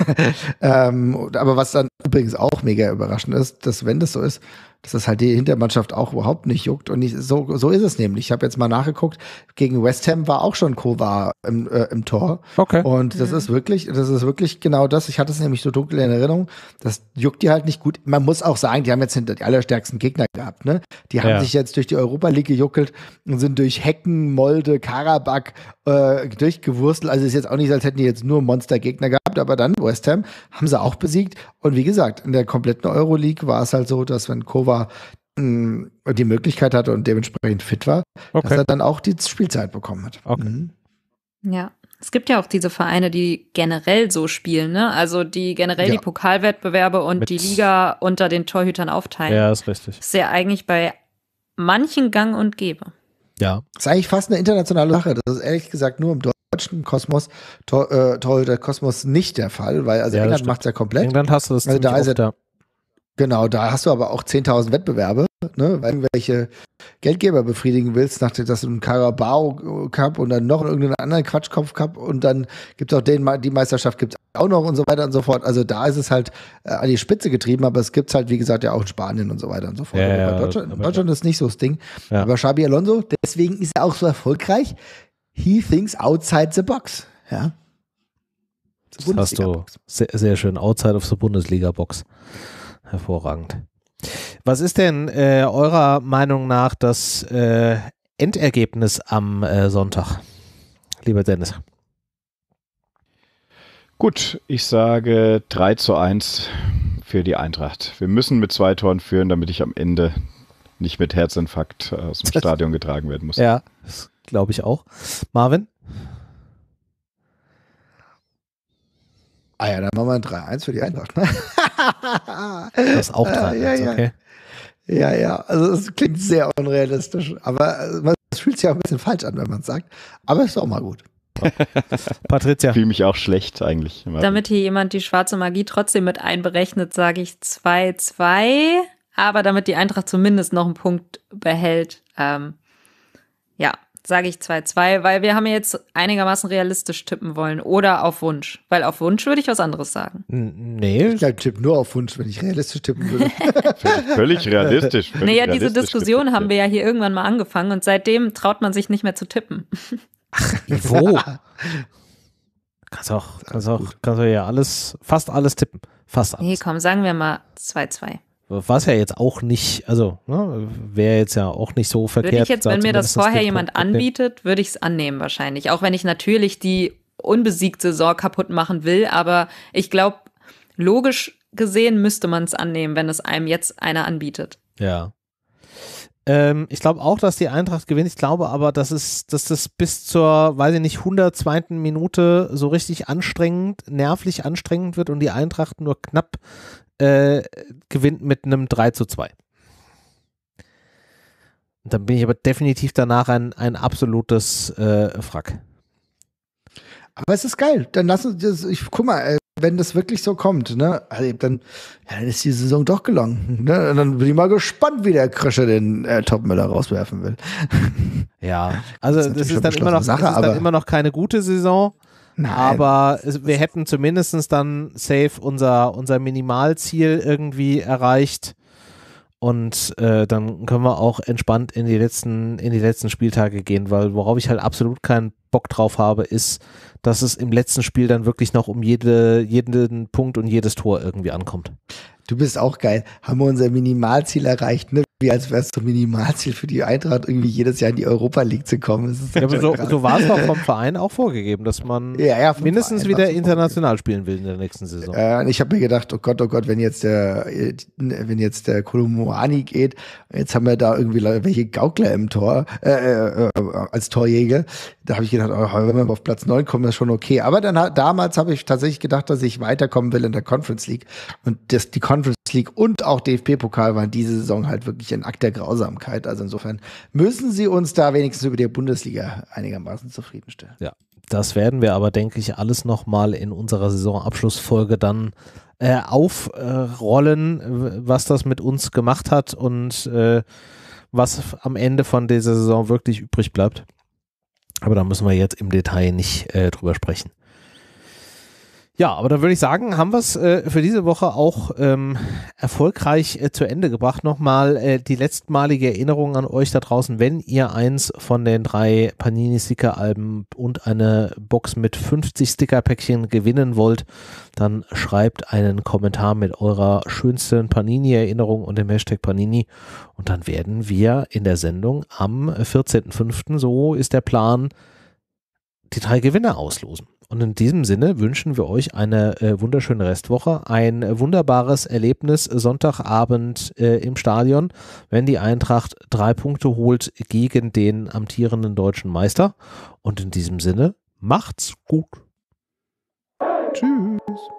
<laughs> ähm, aber was dann übrigens auch mega überraschend ist, dass wenn das so ist, dass es halt die Hintermannschaft auch überhaupt nicht juckt. Und ich, so, so ist es nämlich. Ich habe jetzt mal nachgeguckt, gegen West Ham war auch schon Kovar im, äh, im Tor. Okay. Und das mhm. ist wirklich, das ist wirklich genau das. Ich hatte es nämlich so dunkel in Erinnerung. Das juckt die halt nicht gut. Man muss auch sagen, die haben jetzt hinter die allerstärksten Gegner gehabt, ne? Die haben ja. sich jetzt durch die Europa League gejuckelt und sind durch Hecken, Molde, Karabakh äh, durchgewurstelt. Also ist jetzt auch nicht, als hätten die jetzt nur Monstergegner gehabt, aber dann West Ham haben sie auch besiegt. Und wie gesagt, in der kompletten Euroleague war es halt so, dass wenn Kovar war, mh, mm, die Möglichkeit hatte und dementsprechend fit war, okay. dass er dann auch die Spielzeit bekommen hat. Okay. Mhm. Ja. Es gibt ja auch diese Vereine, die generell so spielen, ne? Also die generell ja. die Pokalwettbewerbe und Mit die Liga unter den Torhütern aufteilen. Ja, ist richtig. Ist ja eigentlich bei manchen Gang und Gäbe. Ja. ist eigentlich fast eine internationale Sache. Das ist ehrlich gesagt nur im deutschen Kosmos, Tor, äh, Torhüter Kosmos nicht der Fall, weil also ja, England macht es ja komplett. England hast du das also da ist ja, da. Genau, da hast du aber auch 10.000 Wettbewerbe, ne? weil du irgendwelche Geldgeber befriedigen willst, nach dass du einen Carabao Cup und dann noch irgendeinen anderen Quatschkopf Cup und dann gibt es auch den, die Meisterschaft gibt es auch noch und so weiter und so fort. Also da ist es halt äh, an die Spitze getrieben, aber es gibt es halt, wie gesagt, ja auch in Spanien und so weiter und so fort. Ja, ja, Deutschland, in Deutschland ist nicht so das Ding. Ja. Aber Xabi Alonso, deswegen ist er auch so erfolgreich. He thinks outside the box. Ja. Das hast du sehr, sehr schön. Outside of the Bundesliga-Box. Hervorragend. Was ist denn äh, eurer Meinung nach das äh, Endergebnis am äh, Sonntag, lieber Dennis? Gut, ich sage 3 zu 1 für die Eintracht. Wir müssen mit zwei Toren führen, damit ich am Ende nicht mit Herzinfarkt aus dem Stadion getragen werden muss. Ja, das glaube ich auch. Marvin? Ah ja, dann machen wir ein 3-1 für die Eintracht. Ne? <laughs> das ist auch 3-1, ja, ja. okay. Ja, ja, also es klingt sehr unrealistisch, aber äh, es fühlt sich auch ein bisschen falsch an, wenn man es sagt. Aber es ist auch mal gut. <laughs> Patricia. Ich fühle mich auch schlecht eigentlich. Damit hier jemand die schwarze Magie trotzdem mit einberechnet, sage ich 2-2. Aber damit die Eintracht zumindest noch einen Punkt behält. Ähm, ja, sage ich 2-2, weil wir haben jetzt einigermaßen realistisch tippen wollen oder auf Wunsch. Weil auf Wunsch würde ich was anderes sagen. Nee. Ich tipp nur auf Wunsch, wenn ich realistisch tippen würde. <laughs> völlig realistisch. <laughs> Völlig naja, realistisch diese Diskussion tippen. haben wir ja hier irgendwann mal angefangen und seitdem traut man sich nicht mehr zu tippen. <laughs> Ach, wo? kannst auch, kannst auch, kannst auch ja alles, fast alles tippen. Fast alles. Nee, komm, sagen wir mal 2-2. Was ja jetzt auch nicht, also ne, wäre jetzt ja auch nicht so verkehrt. Würde ich jetzt, wenn mir das vorher jemand anbietet, würde ich es annehmen wahrscheinlich. Auch wenn ich natürlich die unbesiegte Saison kaputt machen will, aber ich glaube, logisch gesehen müsste man es annehmen, wenn es einem jetzt einer anbietet. Ja. Ähm, ich glaube auch, dass die Eintracht gewinnt. Ich glaube aber, dass, es, dass das bis zur, weiß ich nicht, 102. Minute so richtig anstrengend, nervlich anstrengend wird und die Eintracht nur knapp äh, gewinnt mit einem 3 zu 2. Und dann bin ich aber definitiv danach ein, ein absolutes äh, Frack. Aber es ist geil. Dann lass uns, das, ich guck mal, äh, wenn das wirklich so kommt, ne, also dann, ja, dann ist die Saison doch gelungen. Ne? Und dann bin ich mal gespannt, wie der Krösche den äh, Topmüller rauswerfen will. <laughs> Ja, also das ist, das ist dann, immer noch, Sache, ist dann immer noch keine gute Saison. Nein. Aber wir hätten zumindest dann safe unser, unser Minimalziel irgendwie erreicht. Und äh, dann können wir auch entspannt in die letzten, in die letzten Spieltage gehen, weil worauf ich halt absolut keinen Bock drauf habe, ist, dass es im letzten Spiel dann wirklich noch um jede, jeden Punkt und jedes Tor irgendwie ankommt. Du bist auch geil. Haben wir unser Minimalziel erreicht, ne? wie als wäre es so Minimalziel für die Eintracht, irgendwie jedes Jahr in die Europa League zu kommen. ja, aber so, so war es doch vom Verein auch vorgegeben, dass man ja, ja, mindestens Verein wieder international spielen will in der nächsten Saison. Äh, ich habe mir gedacht, oh Gott, oh Gott, wenn jetzt der, wenn jetzt der Kolumuani geht, jetzt haben wir da irgendwie welche Gaukler im Tor, äh, äh, als Torjäger. Da habe ich gedacht, oh, wenn wir auf Platz 9 kommen, ist schon okay. Aber dann, damals habe ich tatsächlich gedacht, dass ich weiterkommen will in der Conference League. Und das, die Conference League und auch DFB-Pokal waren diese Saison halt wirklich eigentlich ein Akt der Grausamkeit. Also insofern müssen sie uns da wenigstens über die Bundesliga einigermaßen zufriedenstellen. Ja, das werden wir aber, denke ich, alles nochmal in unserer Saisonabschlussfolge dann äh, aufrollen, äh, was das mit uns gemacht hat und äh, was am Ende von dieser Saison wirklich übrig bleibt. Aber da müssen wir jetzt im Detail nicht äh, drüber sprechen. Ja, aber dann würde ich sagen, haben wir es äh, für diese Woche auch ähm, erfolgreich äh, zu Ende gebracht. Nochmal äh, die letztmalige Erinnerung an euch da draußen, wenn ihr eins von den drei Panini-Sticker-Alben und eine Box mit 50 Sticker-Päckchen gewinnen wollt, dann schreibt einen Kommentar mit eurer schönsten Panini-Erinnerung und dem Hashtag Panini und dann werden wir in der Sendung am 14.05., so ist der Plan, die drei Gewinner auslosen. Und in diesem Sinne wünschen wir euch eine äh, wunderschöne Restwoche, ein wunderbares Erlebnis Sonntagabend äh, im Stadion, wenn die Eintracht drei Punkte holt gegen den amtierenden deutschen Meister. Und in diesem Sinne, macht's gut. Tschüss.